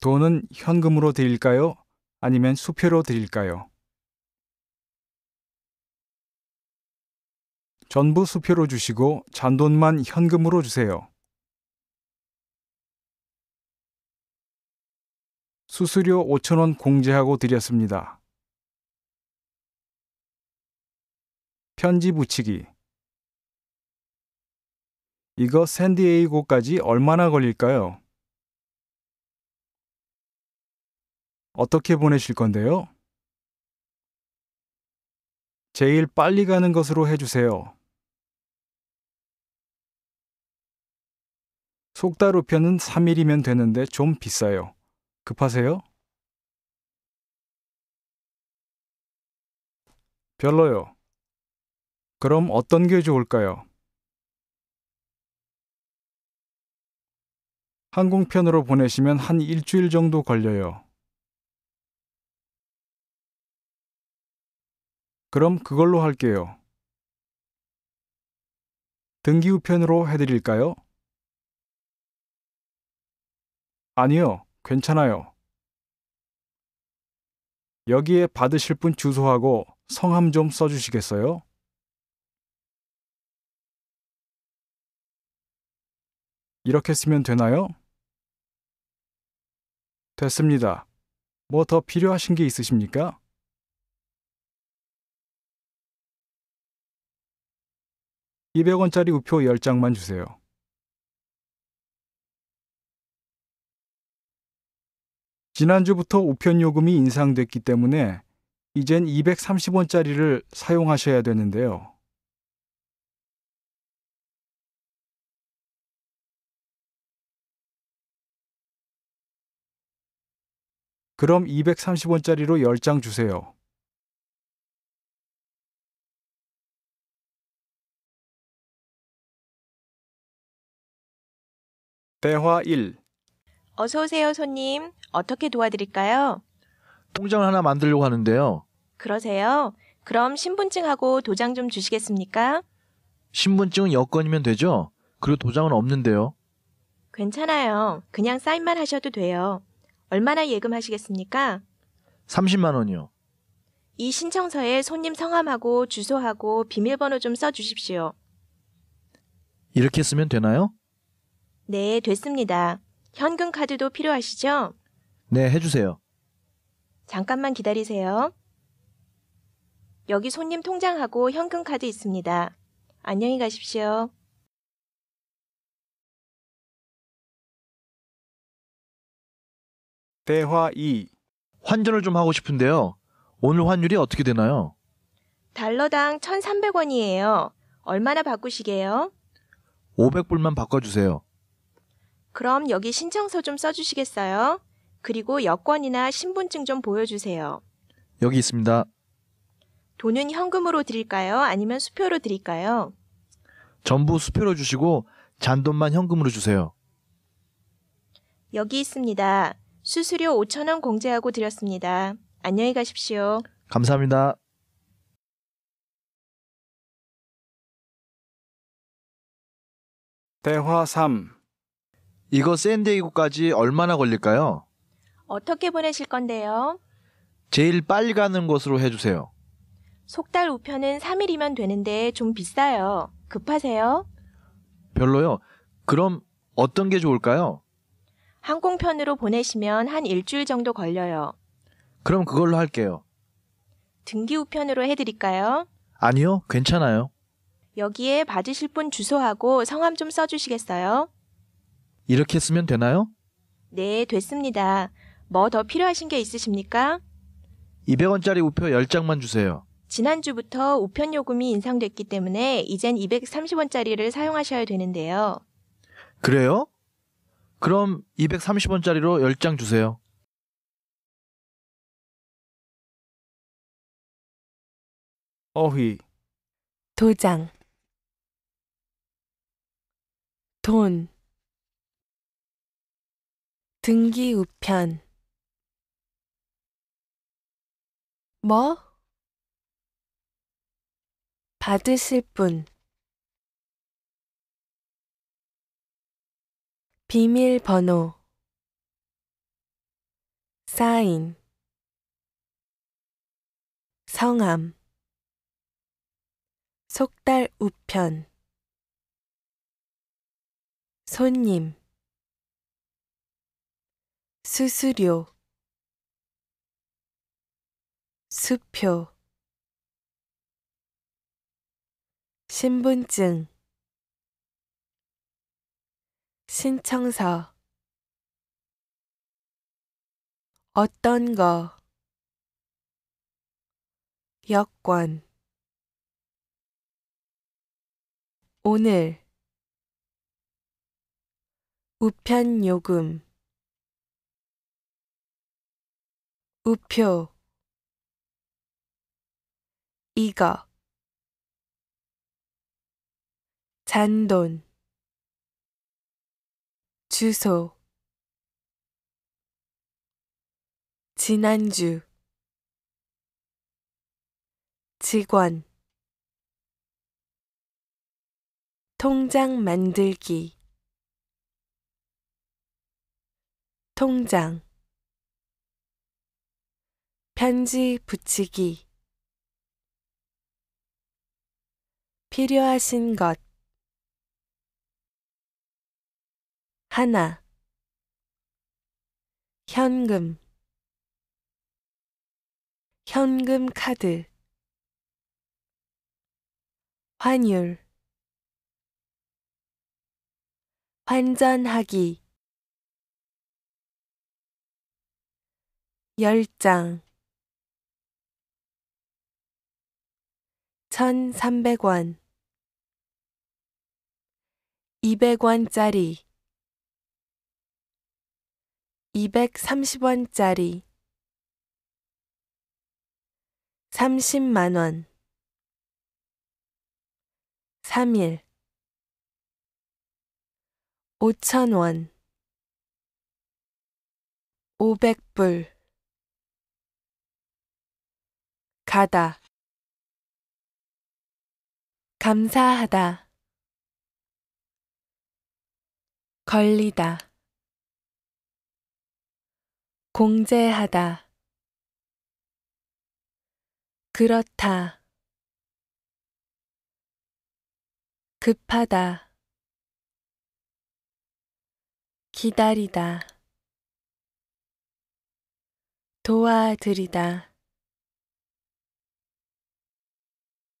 A: 돈은 현금으로 드릴까요? 아니면 수표로 드릴까요? 전부 수표로 주시고 잔돈만 현금으로 주세요. 수수료 5천원 공제하고 드렸습니다. 편지 붙이기 이거 샌디에이고까지 얼마나 걸릴까요? 어떻게 보내실 건데요? 제일 빨리 가는 것으로 해주세요. 속다루편은 3일이면 되는데 좀 비싸요. 급하세요? 별로요. 그럼 어떤 게 좋을까요? 항공편으로 보내시면 한 일주일 정도 걸려요. 그럼 그걸로 할게요. 등기 우편으로 해드릴까요? 아니요, 괜찮아요. 여기에 받으실 분 주소하고 성함 좀 써주시겠어요? 이렇게 쓰면 되나요? 됐습니다. 뭐 더 필요하신 게 있으십니까? 200원짜리 우표 10장만 주세요. 지난주부터 우편 요금이 인상됐기 때문에 이젠 230원짜리를 사용하셔야 되는데요. 그럼 230원짜리로 10장 주세요.
F: 대화 1
H: 어서 오세요, 손님. 어떻게 도와드릴까요?
F: 통장을 하나 만들려고 하는데요.
H: 그러세요? 그럼 신분증하고 도장 좀 주시겠습니까?
E: 신분증은 여권이면 되죠? 그리고 도장은 없는데요.
H: 괜찮아요. 그냥 사인만 하셔도 돼요. 얼마나 예금하시겠습니까?
E: 30만 원이요.
H: 이 신청서에 손님 성함하고 주소하고 비밀번호 좀 써주십시오.
E: 이렇게 쓰면 되나요?
H: 네, 됐습니다. 현금 카드도 필요하시죠?
E: 네, 해주세요.
H: 잠깐만 기다리세요. 여기 손님 통장하고 현금 카드 있습니다. 안녕히
F: 가십시오. 대화 2 환전을 좀 하고 싶은데요.
E: 오늘 환율이 어떻게 되나요?
H: 달러당 1,300원이에요. 얼마나 바꾸시게요?
E: 500불만 바꿔주세요.
H: 그럼 여기 신청서 좀 써주시겠어요? 그리고 여권이나 신분증 좀 보여주세요.
E: 여기 있습니다.
H: 돈은 현금으로 드릴까요? 아니면 수표로 드릴까요?
E: 전부 수표로 주시고 잔돈만 현금으로 주세요.
H: 여기 있습니다. 수수료 5천원 공제하고 드렸습니다. 안녕히 가십시오.
F: 감사합니다. 대화 3 이거 샌디에이고까지
E: 얼마나 걸릴까요?
H: 어떻게 보내실 건데요?
E: 제일 빨리 가는 곳으로 해주세요.
H: 속달 우편은 3일이면 되는데 좀 비싸요. 급하세요?
E: 별로요. 그럼 어떤 게 좋을까요?
H: 항공편으로 보내시면 한 일주일 정도 걸려요.
E: 그럼 그걸로 할게요.
H: 등기 우편으로 해드릴까요?
E: 아니요, 괜찮아요.
H: 여기에 받으실 분 주소하고 성함 좀 써주시겠어요?
E: 이렇게 쓰면 되나요?
H: 네, 됐습니다. 뭐 더 필요하신 게 있으십니까?
E: 200원짜리 우표 10장만 주세요.
H: 지난주부터 우편 요금이 인상됐기 때문에 이젠 230원짜리를 사용하셔야 되는데요.
E: 그래요? 그럼
F: 230원짜리로 10장 주세요. 어휘 도장
C: 돈 등기 우편 뭐? 받으실 분 비밀번호 사인 성함 속달 우편 손님 수수료 수표 신분증 신청서 어떤 거 여권 오늘 우편 요금 우표 이거 잔돈 주소 지난주 직원 통장 만들기 통장 편지 붙이기 필요하신 것 하나 현금 현금 카드 환율 환전하기 열장 1,300원 200원짜리 230원짜리 30만원 3일 5천원 500불 가다 감사하다. 걸리다. 공제하다. 그렇다. 급하다. 기다리다. 도와드리다.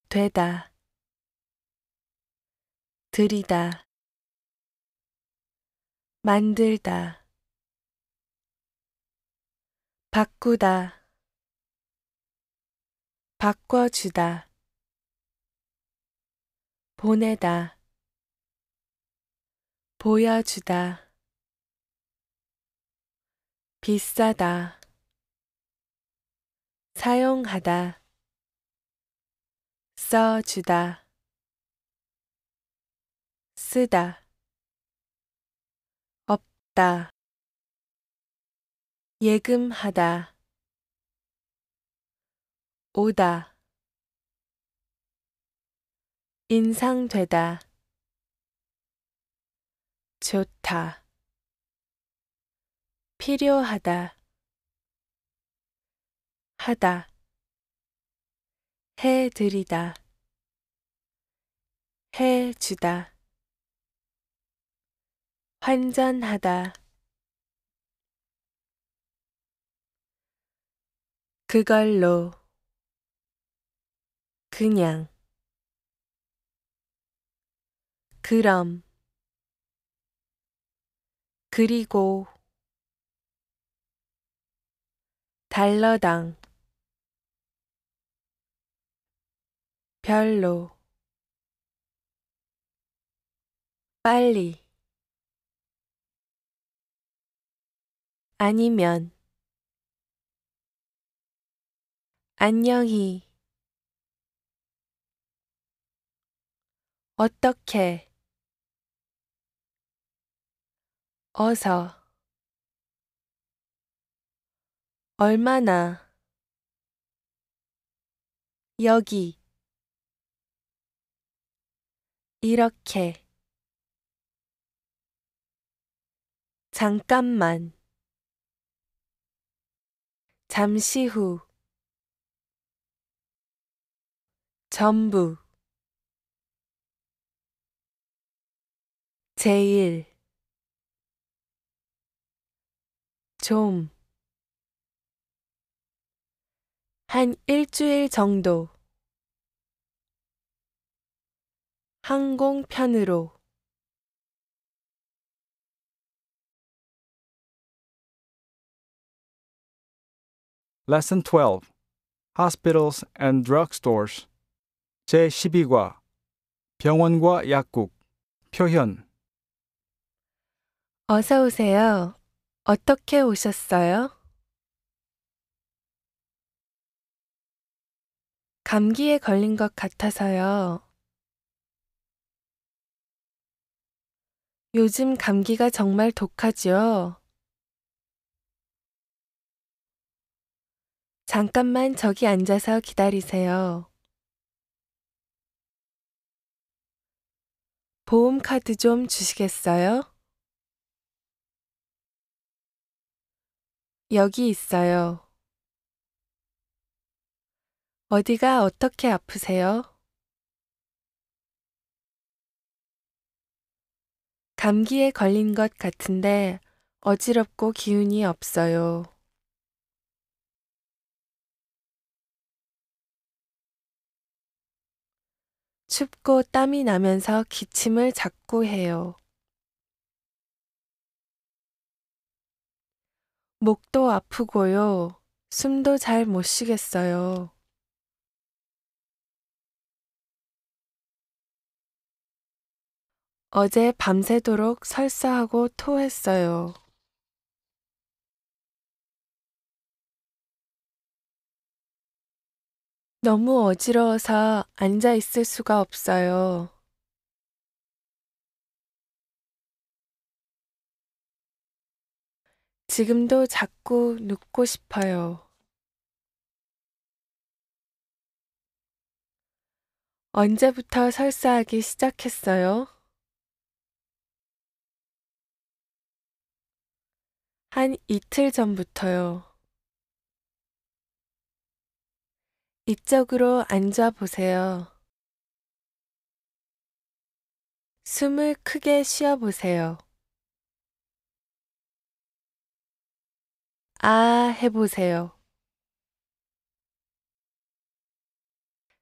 C: 되다. 들리다 만들다 바꾸다 바꿔주다 보내다 보여주다 비싸다 사용하다 써주다 쓰다 없다 예금하다 오다 인상되다 좋다 필요하다 하다 해드리다 해주다 환전하다. 그걸로 그냥 그럼 그리고 달러당 별로 빨리 아니면 안녕히 어떻게 어서 얼마나 여기 이렇게 잠깐만 잠시 후 전부 제일 좀 한 일주일 정도 항공편으로
A: Lesson 12 Hospitals and Drugstores 제12과 병원과 약국 표현
C: 어서 오세요. 어떻게 오셨어요? 감기에 걸린 것 같아서요. 요즘 감기가 정말 독하지요 잠깐만 저기 앉아서 기다리세요. 보험 카드 좀 주시겠어요? 여기 있어요. 어디가 어떻게 아프세요? 감기에 걸린 것 같은데 어지럽고 기운이 없어요. 춥고 땀이 나면서 기침을 자꾸 해요. 목도 아프고요. 숨도 잘 못 쉬겠어요. 어제 밤새도록 설사하고 토했어요. 너무 어지러워서 앉아 있을 수가 없어요. 지금도 자꾸 눕고 싶어요. 언제부터 설사하기 시작했어요? 한 이틀 전부터요. 이쪽으로 앉아 보세요. 숨을 크게 쉬어 보세요. 아 해보세요.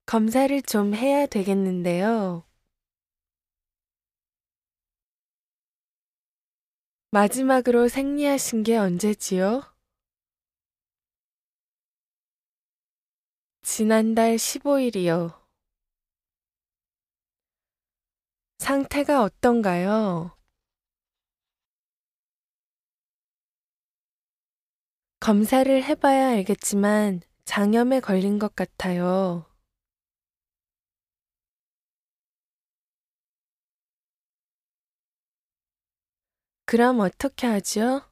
C: 검사를 좀 해야 되겠는데요. 마지막으로 생리하신 게 언제지요? 지난달 15일이요. 상태가 어떤가요? 검사를 해봐야 알겠지만 장염에 걸린 것 같아요. 그럼 어떻게 하죠?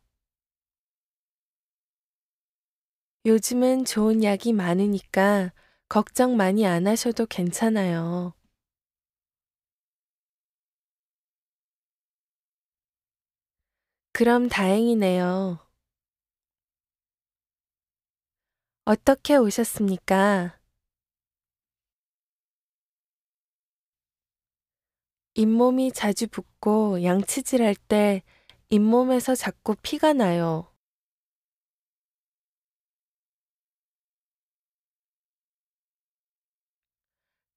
C: 요즘은 좋은 약이 많으니까 걱정 많이 안 하셔도 괜찮아요. 그럼 다행이네요. 어떻게 오셨습니까? 잇몸이 자주 붓고 양치질할 때 잇몸에서 자꾸 피가 나요.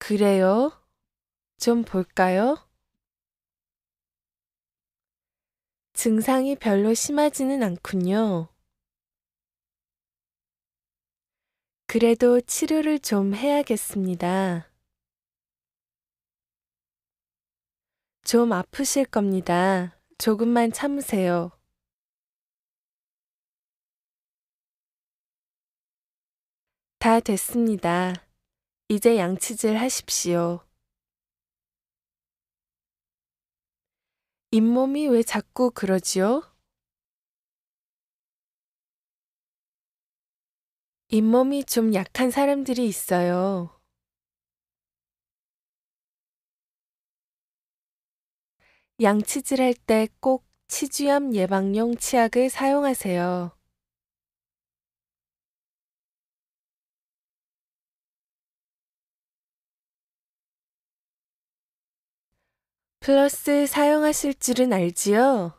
C: 그래요? 좀 볼까요? 증상이 별로 심하지는 않군요. 그래도 치료를 좀 해야겠습니다. 좀 아프실 겁니다. 조금만 참으세요. 다 됐습니다. 이제 양치질 하십시오. 잇몸이 왜 자꾸 그러지요? 잇몸이 좀 약한 사람들이 있어요. 양치질 할 때 꼭 치주염 예방용 치약을 사용하세요. 플러스 사용하실 줄은 알지요?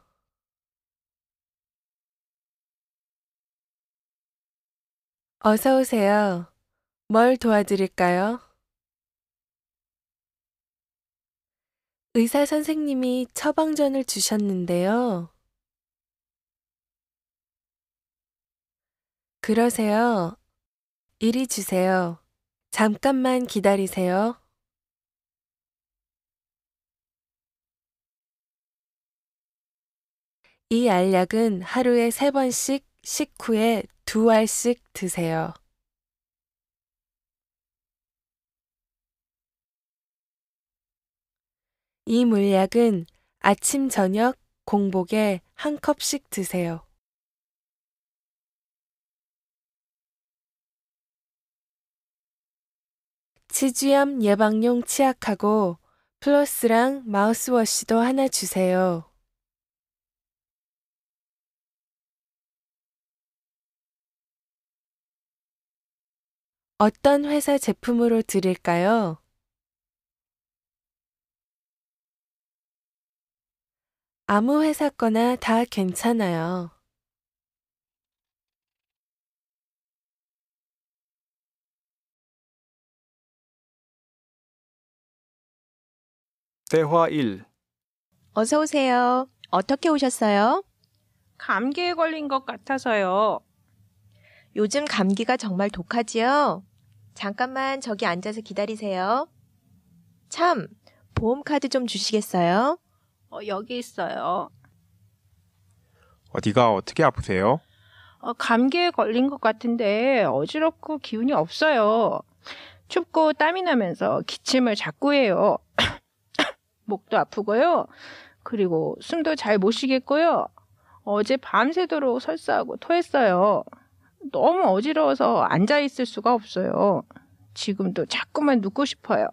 C: 어서 오세요. 뭘 도와드릴까요? 의사 선생님이 처방전을 주셨는데요. 그러세요. 이리 주세요. 잠깐만 기다리세요. 이 알약은 하루에 세번씩 식후에 두 알씩 드세요. 이 물약은 아침 저녁 공복에 한 컵씩 드세요. 치주염 예방용 치약하고 플러스랑 마우스워시도 하나 주세요. 어떤 회사 제품으로 드릴까요? 아무 회사 거나 다 괜찮아요.
F: 대화 1 어서 오세요. 어떻게 오셨어요?
G: 감기에 걸린 것 같아서요.
H: 요즘 감기가 정말 독하지요? 잠깐만 저기 앉아서 기다리세요. 참, 보험카드 좀 주시겠어요?
G: 어, 여기 있어요.
D: 어디가 어떻게 아프세요?
G: 어, 감기에 걸린 것 같은데 어지럽고 기운이 없어요. 춥고 땀이 나면서 기침을 자꾸 해요. 목도 아프고요. 그리고 숨도 잘 못 쉬겠고요. 어제 밤새도록 설사하고 토했어요. 너무 어지러워서 앉아 있을 수가 없어요. 지금도 자꾸만 눕고 싶어요.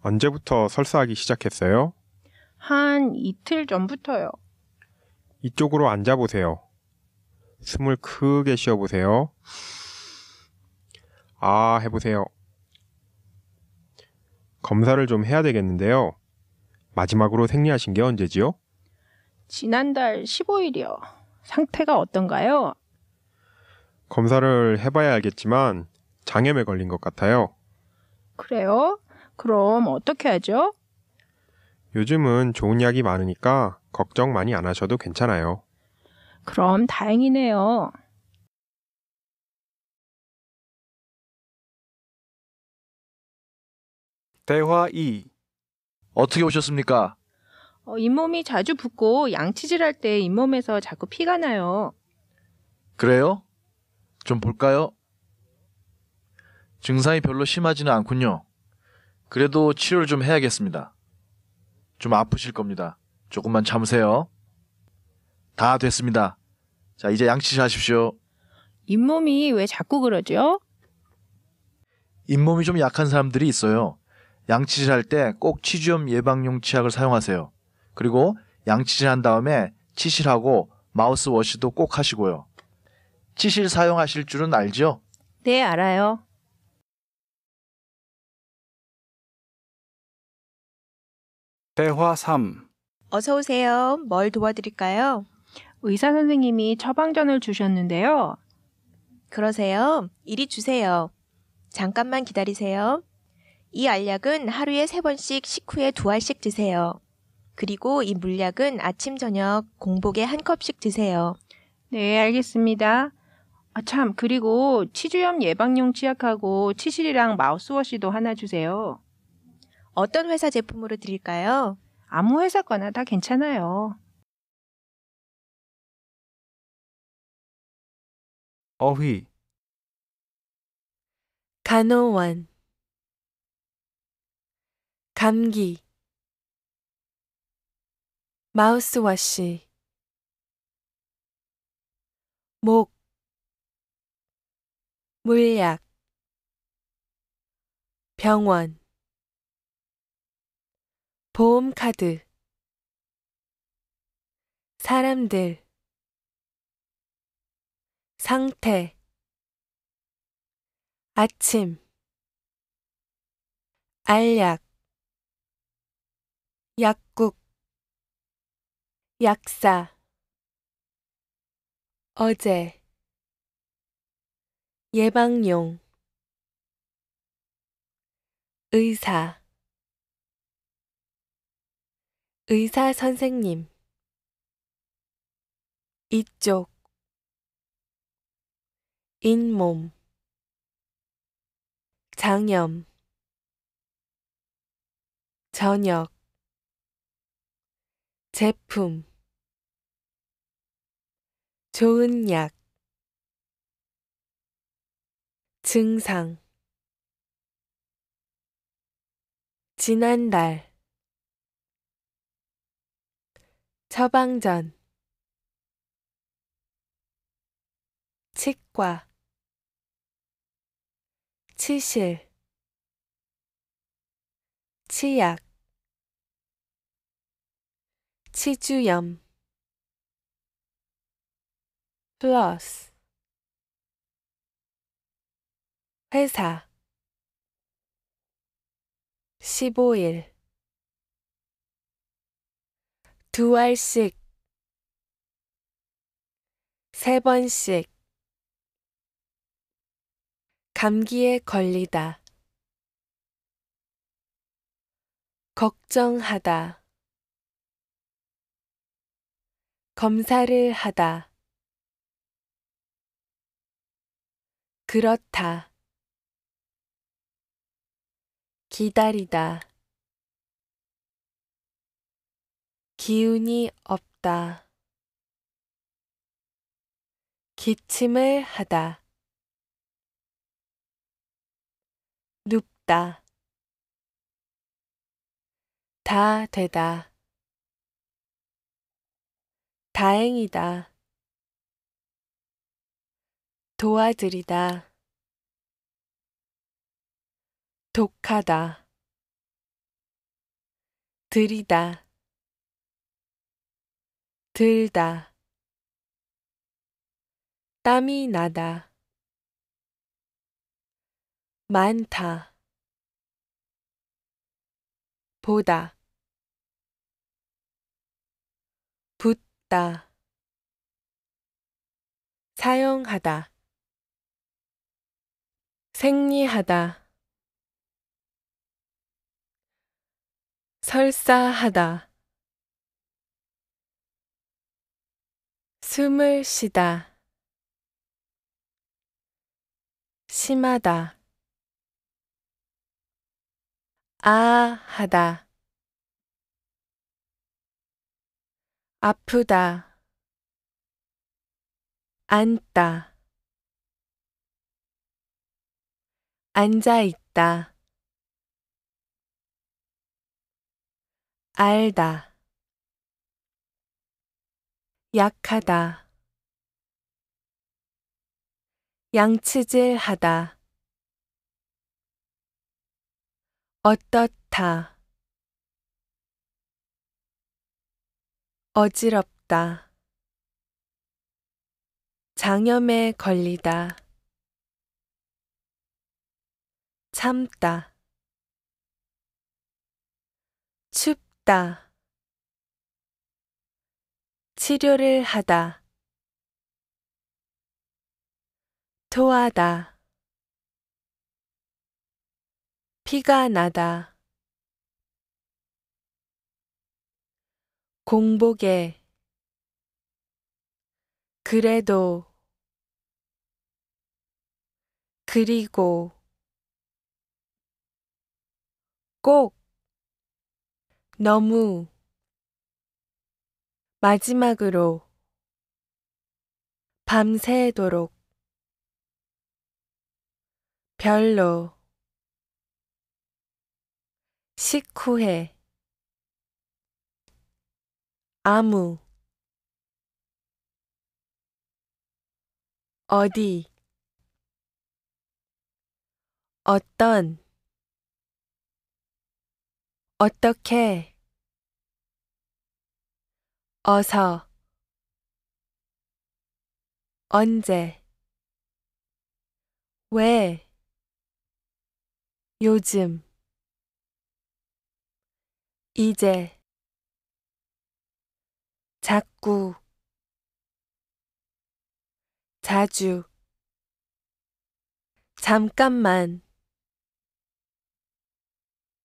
D: 언제부터 설사하기 시작했어요?
G: 한 이틀 전부터요.
D: 이쪽으로 앉아보세요. 숨을 크게 쉬어보세요. 아, 해보세요. 검사를 좀 해야 되겠는데요. 마지막으로 생리하신 게 언제지요?
G: 지난달 15일이요. 상태가 어떤가요?
D: 검사를 해봐야 알겠지만 장염에 걸린 것 같아요.
G: 그래요? 그럼 어떻게 하죠?
D: 요즘은 좋은 약이 많으니까 걱정 많이 안 하셔도 괜찮아요.
G: 그럼 다행이네요.
F: 대화 2 어떻게 오셨습니까?
G: 어, 잇몸이 자주 붓고 양치질할 때 잇몸에서 자꾸 피가 나요.
E: 그래요? 좀 볼까요? 증상이 별로 심하지는 않군요. 그래도 치료를 좀 해야겠습니다. 좀 아프실 겁니다. 조금만 참으세요. 다 됐습니다. 자, 이제 양치하십시오.
G: 잇몸이 왜 자꾸 그러죠?
E: 잇몸이 좀 약한 사람들이 있어요. 양치질 할 때 꼭 치주염 예방용 치약을 사용하세요. 그리고 양치질 한 다음에 치실하고 마우스
F: 워시도 꼭 하시고요. 찌실 사용하실 줄은 알죠?
G: 네, 알아요.
A: 대화 3
F: 어서 오세요. 뭘 도와드릴까요? 의사
H: 선생님이 처방전을 주셨는데요. 그러세요. 이리 주세요. 잠깐만 기다리세요. 이 알약은 하루에 세 번씩 식후에 두 알씩
G: 드세요. 그리고 이 물약은 아침 저녁 공복에 한 컵씩 드세요. 네, 알겠습니다. 아, 참, 그리고 치주염 예방용 치약하고 치실이랑 마우스워시도 하나 주세요. 어떤 회사 제품으로 드릴까요? 아무 회사 거나 다 괜찮아요.
F: 어휘
C: 간호원 감기 마우스워시 목 물약 병원 보험카드 사람들 상태 아침 알약 약국 약사 어제 예방용 의사 의사 선생님 이쪽 잇몸 장염 저녁 제품 좋은 약 증상 지난달 처방전 치과 치실 치약 치주염 플러스 회사 15일 두 알씩 세 번씩 감기에 걸리다 걱정하다 검사를 하다 그렇다 기다리다 기운이 없다 기침을 하다 눕다 다 되다 다행이다 도와드리다 독하다. 들이다. 들다. 땀이 나다. 많다. 보다. 붙다. 사용하다. 생리하다. 설사하다 숨을 쉬다 심하다 아하다 아프다 앉다 앉아 있다 알다 약하다 양치질하다 어떻다 어지럽다 장염에 걸리다 참다 춥다 있다. 치료를 하다. 토하다. 피가 나다. 공복에 그래도 그리고 꼭 너무 마지막으로 밤새도록 별로 식후에 아무 어디 어떤 어떻게 어서 언제 왜 요즘 이제 자꾸 자주 잠깐만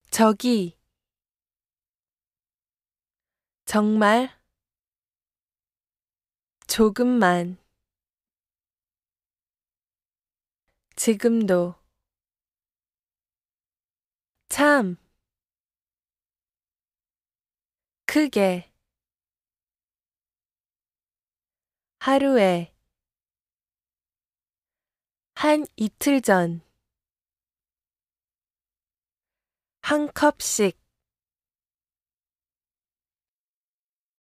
C: 저기 정말 조금만 지금도 참 크게 하루에 한 이틀 전 한 컵씩